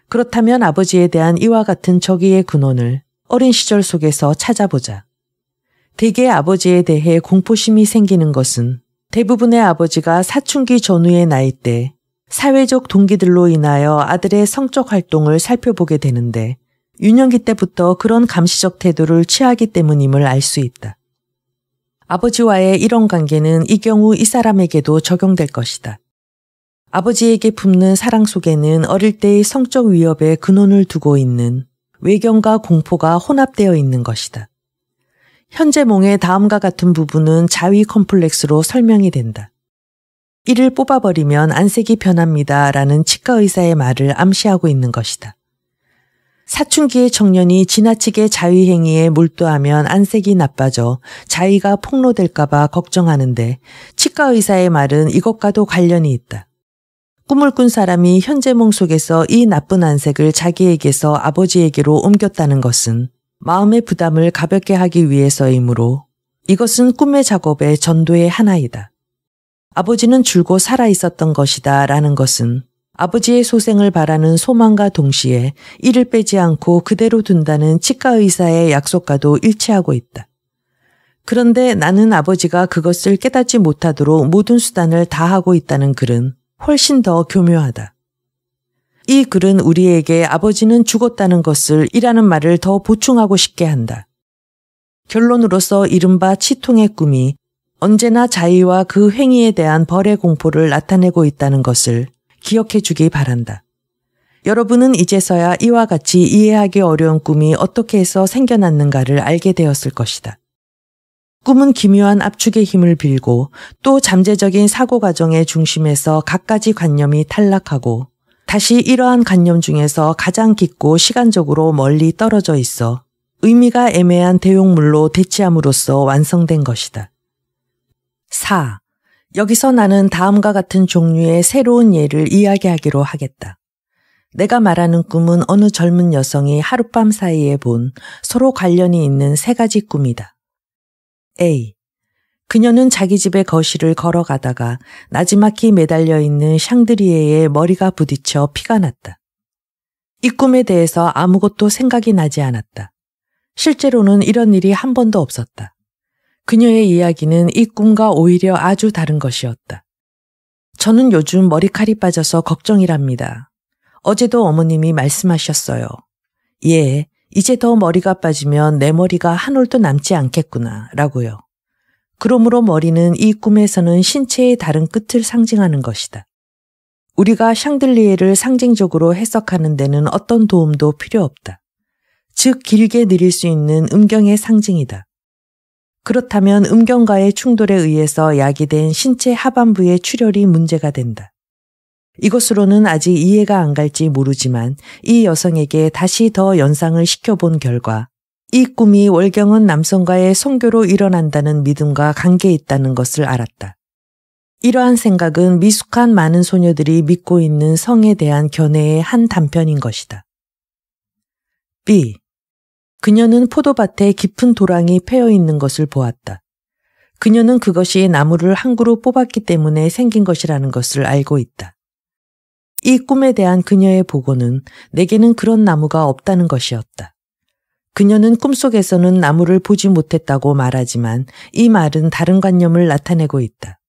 그렇다면 아버지에 대한 이와 같은 저기의 근원을 어린 시절 속에서 찾아보자. 대개 아버지에 대해 공포심이 생기는 것은 대부분의 아버지가 사춘기 전후의 나이 때 사회적 동기들로 인하여 아들의 성적 활동을 살펴보게 되는데 유년기 때부터 그런 감시적 태도를 취하기 때문임을 알 수 있다. 아버지와의 이런 관계는 이 경우 이 사람에게도 적용될 것이다. 아버지에게 품는 사랑 속에는 어릴 때의 성적 위협의 근원을 두고 있는 외경과 공포가 혼합되어 있는 것이다. 현재 몽의 다음과 같은 부분은 자위 컴플렉스로 설명이 된다. 이를 뽑아버리면 안색이 변합니다. 라는 치과 의사의 말을 암시하고 있는 것이다. 사춘기의 청년이 지나치게 자위행위에 몰두하면 안색이 나빠져 자위가 폭로될까봐 걱정하는데 치과 의사의 말은 이것과도 관련이 있다. 꿈을 꾼 사람이 현재 몽 속에서 이 나쁜 안색을 자기에게서 아버지에게로 옮겼다는 것은 마음의 부담을 가볍게 하기 위해서이므로 이것은 꿈의 작업의 전도의 하나이다. 아버지는 줄곧 살아 있었던 것이다 라는 것은 아버지의 소생을 바라는 소망과 동시에 이를 빼지 않고 그대로 둔다는 치과 의사의 약속과도 일치하고 있다. 그런데 나는 아버지가 그것을 깨닫지 못하도록 모든 수단을 다하고 있다는 글은 훨씬 더 교묘하다. 이 글은 우리에게 아버지는 죽었다는 것을 이라는 말을 더 보충하고 싶게 한다. 결론으로서 이른바 치통의 꿈이 언제나 자의와 그 행위에 대한 벌의 공포를 나타내고 있다는 것을 기억해 주기 바란다. 여러분은 이제서야 이와 같이 이해하기 어려운 꿈이 어떻게 해서 생겨났는가를 알게 되었을 것이다. 꿈은 기묘한 압축의 힘을 빌고 또 잠재적인 사고 과정의 중심에서 갖가지 관념이 탈락하고 다시 이러한 관념 중에서 가장 깊고 시간적으로 멀리 떨어져 있어 의미가 애매한 대용물로 대치함으로써 완성된 것이다. 4. 여기서 나는 다음과 같은 종류의 새로운 예를 이야기하기로 하겠다. 내가 말하는 꿈은 어느 젊은 여성이 하룻밤 사이에 본 서로 관련이 있는 세 가지 꿈이다. A. 그녀는 자기 집의 거실을 걸어가다가 나지막히 매달려 있는 샹드리에의 머리가 부딪혀 피가 났다. 이 꿈에 대해서 아무것도 생각이 나지 않았다. 실제로는 이런 일이 한 번도 없었다. 그녀의 이야기는 이 꿈과 오히려 아주 다른 것이었다. 저는 요즘 머리칼이 빠져서 걱정이랍니다. 어제도 어머님이 말씀하셨어요. 예, 이제 더 머리가 빠지면 내 머리가 한 올도 남지 않겠구나, 라고요. 그러므로 머리는 이 꿈에서는 신체의 다른 끝을 상징하는 것이다. 우리가 샹들리에를 상징적으로 해석하는 데는 어떤 도움도 필요 없다. 즉 길게 느릴 수 있는 음경의 상징이다. 그렇다면 음경과의 충돌에 의해서 야기된 신체 하반부의 출혈이 문제가 된다. 이것으로는 아직 이해가 안 갈지 모르지만 이 여성에게 다시 더 연상을 시켜본 결과 이 꿈이 월경은 남성과의 성교로 일어난다는 믿음과 관계 있다는 것을 알았다. 이러한 생각은 미숙한 많은 소녀들이 믿고 있는 성에 대한 견해의 한 단편인 것이다. B. 그녀는 포도밭에 깊은 도랑이 패여 있는 것을 보았다. 그녀는 그것이 나무를 한 그루 뽑았기 때문에 생긴 것이라는 것을 알고 있다. 이 꿈에 대한 그녀의 보고는 내게는 그런 나무가 없다는 것이었다. 그녀는 꿈속에서는 나무를 보지 못했다고 말하지만 이 말은 다른 관념을 나타내고 있다.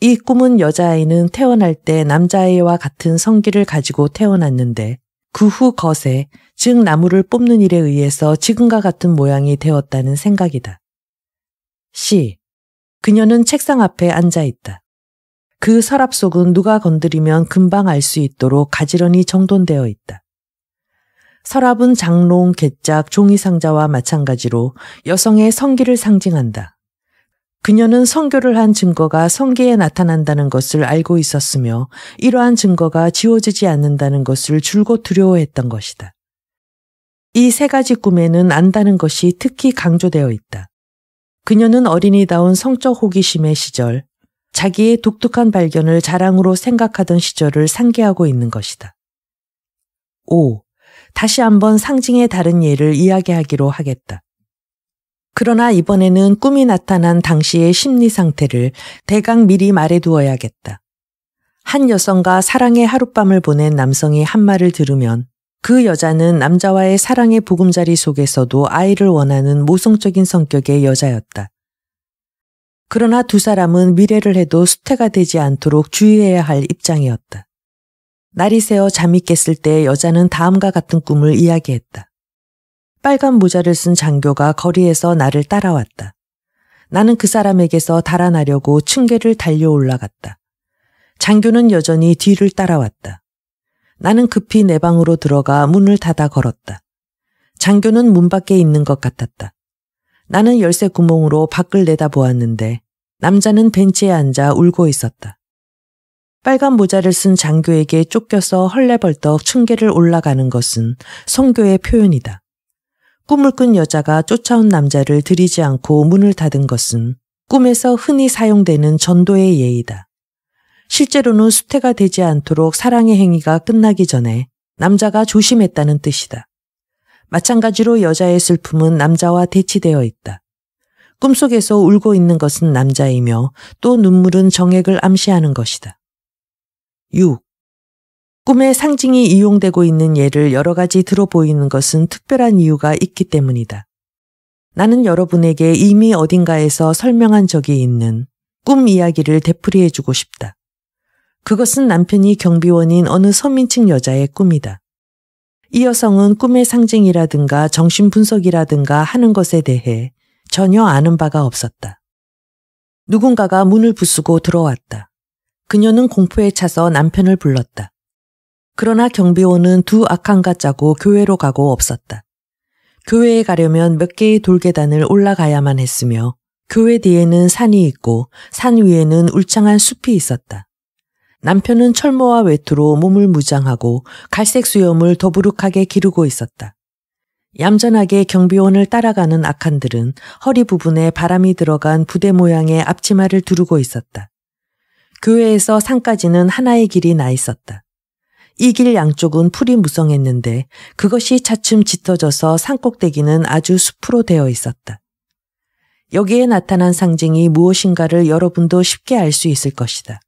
이 꿈은 여자아이는 태어날 때 남자아이와 같은 성기를 가지고 태어났는데 그 후 거세, 즉 나무를 뽑는 일에 의해서 지금과 같은 모양이 되었다는 생각이다. C. 그녀는 책상 앞에 앉아 있다. 그 서랍 속은 누가 건드리면 금방 알 수 있도록 가지런히 정돈되어 있다. 서랍은 장롱, 개짝, 종이상자와 마찬가지로 여성의 성기를 상징한다. 그녀는 성교를 한 증거가 성기에 나타난다는 것을 알고 있었으며 이러한 증거가 지워지지 않는다는 것을 줄곧 두려워했던 것이다. 이 세 가지 꿈에는 안다는 것이 특히 강조되어 있다. 그녀는 어린이다운 성적 호기심의 시절, 자기의 독특한 발견을 자랑으로 생각하던 시절을 상기하고 있는 것이다. 5. 다시 한번 상징의 다른 예를 이야기하기로 하겠다. 그러나 이번에는 꿈이 나타난 당시의 심리 상태를 대강 미리 말해두어야겠다. 한 여성과 사랑의 하룻밤을 보낸 남성이 한 말을 들으면 그 여자는 남자와의 사랑의 보금자리 속에서도 아이를 원하는 모성적인 성격의 여자였다. 그러나 두 사람은 미래를 해도 수태가 되지 않도록 주의해야 할 입장이었다. 날이 새어 잠이 깼을 때 여자는 다음과 같은 꿈을 이야기했다. 빨간 모자를 쓴 장교가 거리에서 나를 따라왔다. 나는 그 사람에게서 달아나려고 층계를 달려 올라갔다. 장교는 여전히 뒤를 따라왔다. 나는 급히 내 방으로 들어가 문을 닫아 걸었다. 장교는 문 밖에 있는 것 같았다. 나는 열쇠 구멍으로 밖을 내다보았는데 남자는 벤치에 앉아 울고 있었다. 빨간 모자를 쓴 장교에게 쫓겨서 헐레벌떡 층계를 올라가는 것은 성교의 표현이다. 꿈을 꾼 여자가 쫓아온 남자를 들이지 않고 문을 닫은 것은 꿈에서 흔히 사용되는 전도의 예이다. 실제로는 수태가 되지 않도록 사랑의 행위가 끝나기 전에 남자가 조심했다는 뜻이다. 마찬가지로 여자의 슬픔은 남자와 대치되어 있다. 꿈속에서 울고 있는 것은 남자이며 또 눈물은 정액을 암시하는 것이다. 6. 꿈의 상징이 이용되고 있는 예를 여러 가지 들어 보이는 것은 특별한 이유가 있기 때문이다. 나는 여러분에게 이미 어딘가에서 설명한 적이 있는 꿈 이야기를 되풀이해주고 싶다. 그것은 남편이 경비원인 어느 서민층 여자의 꿈이다. 이 여성은 꿈의 상징이라든가 정신분석이라든가 하는 것에 대해 전혀 아는 바가 없었다. 누군가가 문을 부수고 들어왔다. 그녀는 공포에 차서 남편을 불렀다. 그러나 경비원은 두 악한가 짜고 교회로 가고 없었다. 교회에 가려면 몇 개의 돌계단을 올라가야만 했으며 교회 뒤에는 산이 있고 산 위에는 울창한 숲이 있었다. 남편은 철모와 외투로 몸을 무장하고 갈색 수염을 더부룩하게 기르고 있었다. 얌전하게 경비원을 따라가는 악한들은 허리 부분에 바람이 들어간 부대 모양의 앞치마를 두르고 있었다. 교회에서 산까지는 하나의 길이 나 있었다. 이 길 양쪽은 풀이 무성했는데 그것이 차츰 짙어져서 산꼭대기는 아주 숲으로 되어 있었다. 여기에 나타난 상징이 무엇인가를 여러분도 쉽게 알 수 있을 것이다.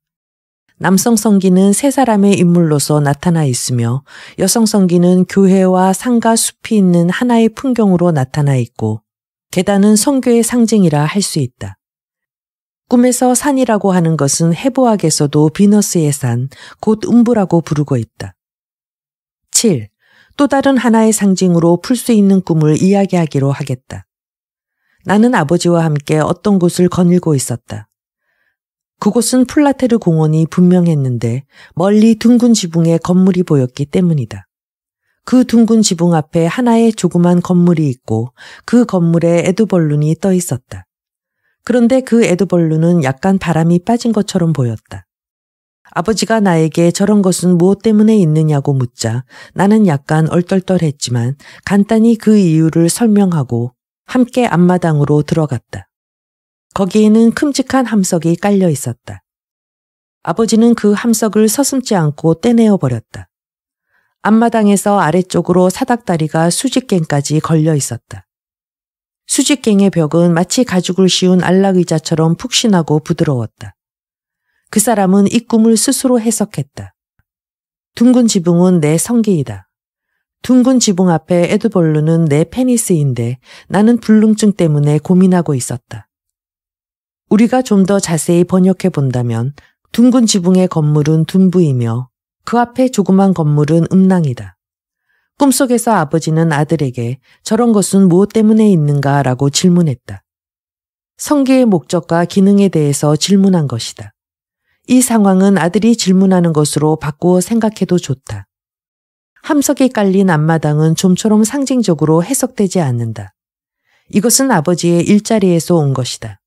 남성 성기는 세 사람의 인물로서 나타나 있으며 여성 성기는 교회와 산과 숲이 있는 하나의 풍경으로 나타나 있고 계단은 성교의 상징이라 할 수 있다. 꿈에서 산이라고 하는 것은 해부학에서도 비너스의 산, 곧 음부라고 부르고 있다. 7. 또 다른 하나의 상징으로 풀 수 있는 꿈을 이야기하기로 하겠다. 나는 아버지와 함께 어떤 곳을 거닐고 있었다. 그곳은 플라테르 공원이 분명했는데 멀리 둥근 지붕의 건물이 보였기 때문이다. 그 둥근 지붕 앞에 하나의 조그만 건물이 있고 그 건물에 에드벌룬이 떠 있었다. 그런데 그 에드벌루는 약간 바람이 빠진 것처럼 보였다. 아버지가 나에게 저런 것은 무엇 때문에 있느냐고 묻자 나는 약간 얼떨떨했지만 간단히 그 이유를 설명하고 함께 앞마당으로 들어갔다. 거기에는 큼직한 함석이 깔려 있었다. 아버지는 그 함석을 서슴지 않고 떼내어 버렸다. 앞마당에서 아래쪽으로 사닥다리가 수직갱까지 걸려 있었다. 수직갱의 벽은 마치 가죽을 씌운 안락의자처럼 푹신하고 부드러웠다. 그 사람은 이 꿈을 스스로 해석했다. 둥근 지붕은 내 성기이다. 둥근 지붕 앞에 에드벌루는 내 페니스인데 나는 불능증 때문에 고민하고 있었다. 우리가 좀 더 자세히 번역해 본다면 둥근 지붕의 건물은 둔부이며 그 앞에 조그만 건물은 음낭이다. 꿈속에서 아버지는 아들에게 저런 것은 무엇 때문에 있는가 라고 질문했다. 성계의 목적과 기능에 대해서 질문한 것이다. 이 상황은 아들이 질문하는 것으로 바꾸어 생각해도 좋다. 함석이 깔린 앞마당은 좀처럼 상징적으로 해석되지 않는다. 이것은 아버지의 일자리에서 온 것이다.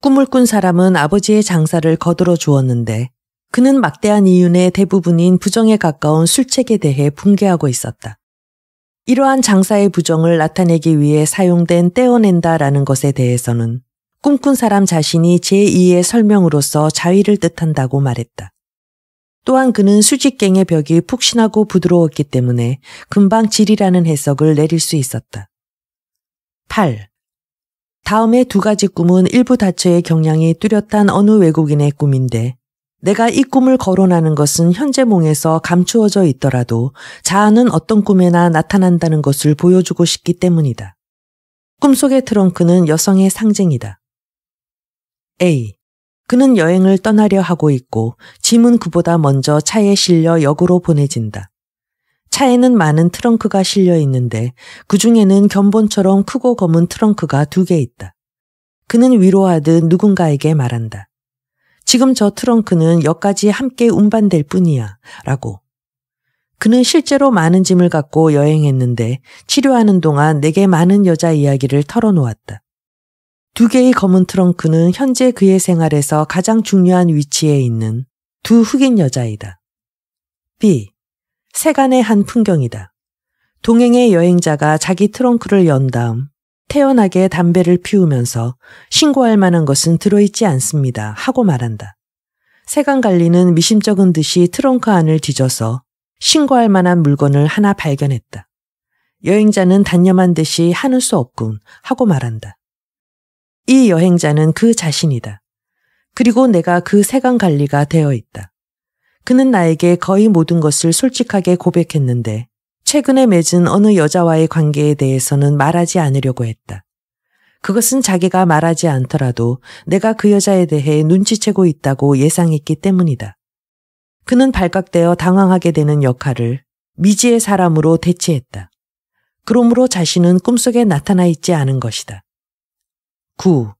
꿈을 꾼 사람은 아버지의 장사를 거들어 주었는데 그는 막대한 이윤의 대부분인 부정에 가까운 술책에 대해 붕괴하고 있었다. 이러한 장사의 부정을 나타내기 위해 사용된 떼어낸다라는 것에 대해서는 꿈꾼 사람 자신이 제2의 설명으로서 자위를 뜻한다고 말했다. 또한 그는 수직갱의 벽이 푹신하고 부드러웠기 때문에 금방 질이라는 해석을 내릴 수 있었다. 8. 다음의두 가지 꿈은 일부 다처의 경향이 뚜렷한 어느 외국인의 꿈인데 내가 이 꿈을 거론하는 것은 현재 몽에서 감추어져 있더라도 자아는 어떤 꿈에나 나타난다는 것을 보여주고 싶기 때문이다. 꿈속의 트렁크는 여성의 상징이다. A. 그는 여행을 떠나려 하고 있고 짐은 그보다 먼저 차에 실려 역으로 보내진다. 차에는 많은 트렁크가 실려 있는데 그 중에는 견본처럼 크고 검은 트렁크가 두 개 있다. 그는 위로하듯 누군가에게 말한다. 지금 저 트렁크는 역까지 함께 운반될 뿐이야. 라고. 그는 실제로 많은 짐을 갖고 여행했는데 치료하는 동안 내게 많은 여자 이야기를 털어놓았다. 두 개의 검은 트렁크는 현재 그의 생활에서 가장 중요한 위치에 있는 두 흑인 여자이다. B. 세간의 한 풍경이다. 동행의 여행자가 자기 트렁크를 연 다음 태연하게 담배를 피우면서 신고할 만한 것은 들어있지 않습니다. 하고 말한다. 세관 관리는 미심쩍은 듯이 트렁크 안을 뒤져서 신고할 만한 물건을 하나 발견했다. 여행자는 단념한 듯이 하는 수 없군 하고 말한다. 이 여행자는 그 자신이다. 그리고 내가 그 세관 관리가 되어 있다. 그는 나에게 거의 모든 것을 솔직하게 고백했는데 최근에 맺은 어느 여자와의 관계에 대해서는 말하지 않으려고 했다. 그것은 자기가 말하지 않더라도 내가 그 여자에 대해 눈치채고 있다고 예상했기 때문이다. 그는 발각되어 당황하게 되는 역할을 미지의 사람으로 대체했다. 그러므로 자신은 꿈속에 나타나 있지 않은 것이다. 9.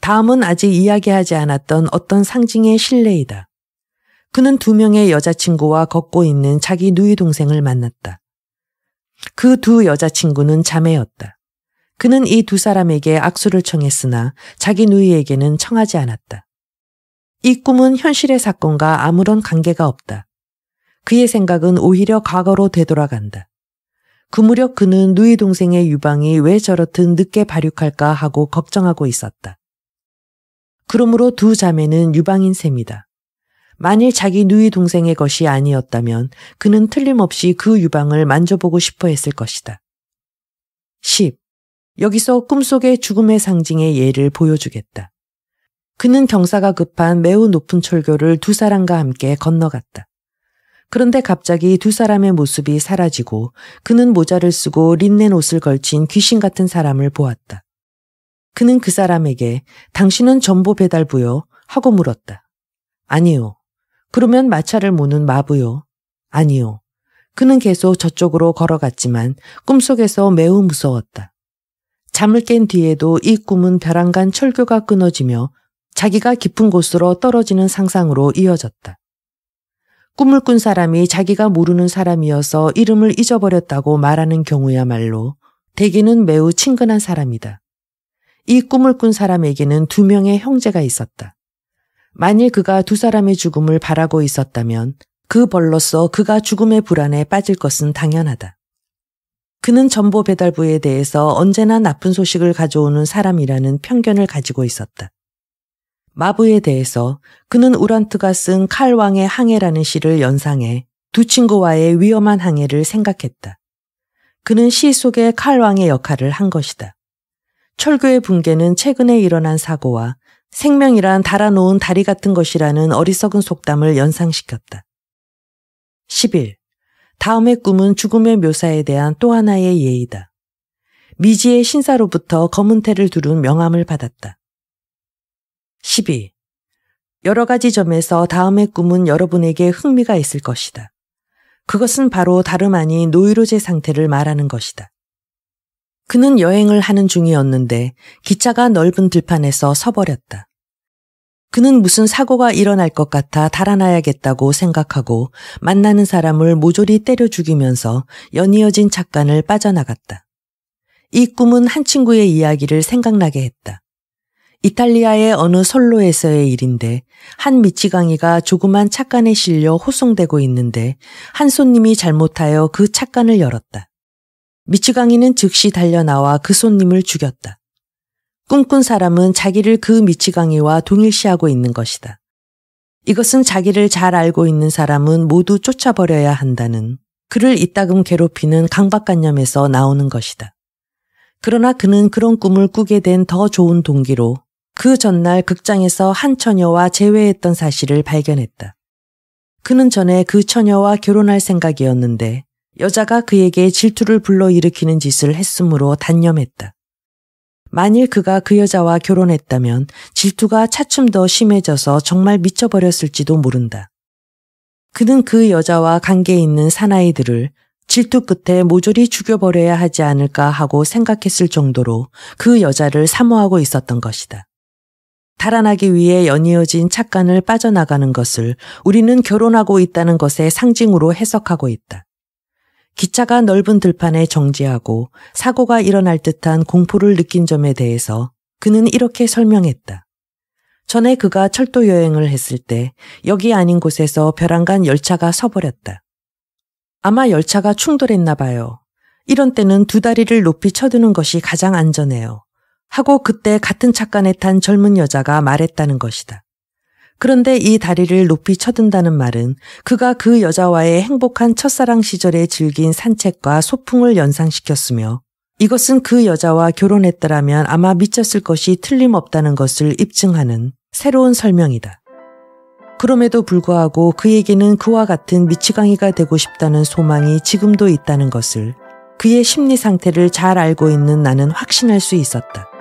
다음은 아직 이야기하지 않았던 어떤 상징의 신뢰이다. 그는 두 명의 여자친구와 걷고 있는 자기 누이 동생을 만났다. 그 두 여자친구는 자매였다. 그는 이 두 사람에게 악수를 청했으나 자기 누이에게는 청하지 않았다. 이 꿈은 현실의 사건과 아무런 관계가 없다. 그의 생각은 오히려 과거로 되돌아간다. 그 무렵 그는 누이 동생의 유방이 왜 저렇듯 늦게 발육할까 하고 걱정하고 있었다. 그러므로 두 자매는 유방인 셈이다. 만일 자기 누이 동생의 것이 아니었다면 그는 틀림없이 그 유방을 만져보고 싶어 했을 것이다. 10. 여기서 꿈속의 죽음의 상징의 예를 보여주겠다. 그는 경사가 급한 매우 높은 철교를 두 사람과 함께 건너갔다. 그런데 갑자기 두 사람의 모습이 사라지고 그는 모자를 쓰고 린넨 옷을 걸친 귀신 같은 사람을 보았다. 그는 그 사람에게 당신은 전보 배달부요? 하고 물었다. 아니요. 그러면 마차를 모는 마부요. 아니요. 그는 계속 저쪽으로 걸어갔지만 꿈속에서 매우 무서웠다. 잠을 깬 뒤에도 이 꿈은 벼랑간 철교가 끊어지며 자기가 깊은 곳으로 떨어지는 상상으로 이어졌다. 꿈을 꾼 사람이 자기가 모르는 사람이어서 이름을 잊어버렸다고 말하는 경우야말로 대개는 매우 친근한 사람이다. 이 꿈을 꾼 사람에게는 두 명의 형제가 있었다. 만일 그가 두 사람의 죽음을 바라고 있었다면 그 벌로서 그가 죽음의 불안에 빠질 것은 당연하다. 그는 전보 배달부에 대해서 언제나 나쁜 소식을 가져오는 사람이라는 편견을 가지고 있었다. 마부에 대해서 그는 우란트가 쓴 칼왕의 항해라는 시를 연상해 두 친구와의 위험한 항해를 생각했다. 그는 시속에 칼왕의 역할을 한 것이다. 철교의 붕괴는 최근에 일어난 사고와 생명이란 달아놓은 다리 같은 것이라는 어리석은 속담을 연상시켰다. 1 1 다음의 꿈은 죽음의 묘사에 대한 또 하나의 예이다 미지의 신사로부터 검은태를 두른 명함을 받았다. 12. 여러 가지 점에서 다음의 꿈은 여러분에게 흥미가 있을 것이다. 그것은 바로 다름 아닌 노이로제 상태를 말하는 것이다. 그는 여행을 하는 중이었는데 기차가 넓은 들판에서 서버렸다. 그는 무슨 사고가 일어날 것 같아 달아나야겠다고 생각하고 만나는 사람을 모조리 때려 죽이면서 연이어진 착간을 빠져나갔다. 이 꿈은 한 친구의 이야기를 생각나게 했다. 이탈리아의 어느 선로에서의 일인데 한 미치광이가 조그만 착간에 실려 호송되고 있는데 한 손님이 잘못하여 그 착간을 열었다. 미치광이는 즉시 달려나와 그 손님을 죽였다. 꿈꾼 사람은 자기를 그 미치광이와 동일시하고 있는 것이다. 이것은 자기를 잘 알고 있는 사람은 모두 쫓아버려야 한다는 그를 이따금 괴롭히는 강박관념에서 나오는 것이다. 그러나 그는 그런 꿈을 꾸게 된 더 좋은 동기로 그 전날 극장에서 한 처녀와 재회했던 사실을 발견했다. 그는 전에 그 처녀와 결혼할 생각이었는데 여자가 그에게 질투를 불러일으키는 짓을 했으므로 단념했다. 만일 그가 그 여자와 결혼했다면 질투가 차츰 더 심해져서 정말 미쳐버렸을지도 모른다. 그는 그 여자와 관계 에 있는 사나이들을 질투 끝에 모조리 죽여버려야 하지 않을까 하고 생각했을 정도로 그 여자를 사모하고 있었던 것이다. 달아나기 위해 연이어진 착간을 빠져나가는 것을 우리는 결혼하고 있다는 것의 상징으로 해석하고 있다. 기차가 넓은 들판에 정지하고 사고가 일어날 듯한 공포를 느낀 점에 대해서 그는 이렇게 설명했다. 전에 그가 철도 여행을 했을 때 여기 아닌 곳에서 벼랑간 열차가 서버렸다. 아마 열차가 충돌했나 봐요. 이런 때는 두 다리를 높이 쳐두는 것이 가장 안전해요. 하고 그때 같은 착간에 탄 젊은 여자가 말했다는 것이다. 그런데 이 다리를 높이 쳐든다는 말은 그가 그 여자와의 행복한 첫사랑 시절에 즐긴 산책과 소풍을 연상시켰으며 이것은 그 여자와 결혼했더라면 아마 미쳤을 것이 틀림없다는 것을 입증하는 새로운 설명이다. 그럼에도 불구하고 그에게는 그와 같은 미치광이가 되고 싶다는 소망이 지금도 있다는 것을 그의 심리 상태를 잘 알고 있는 나는 확신할 수 있었다.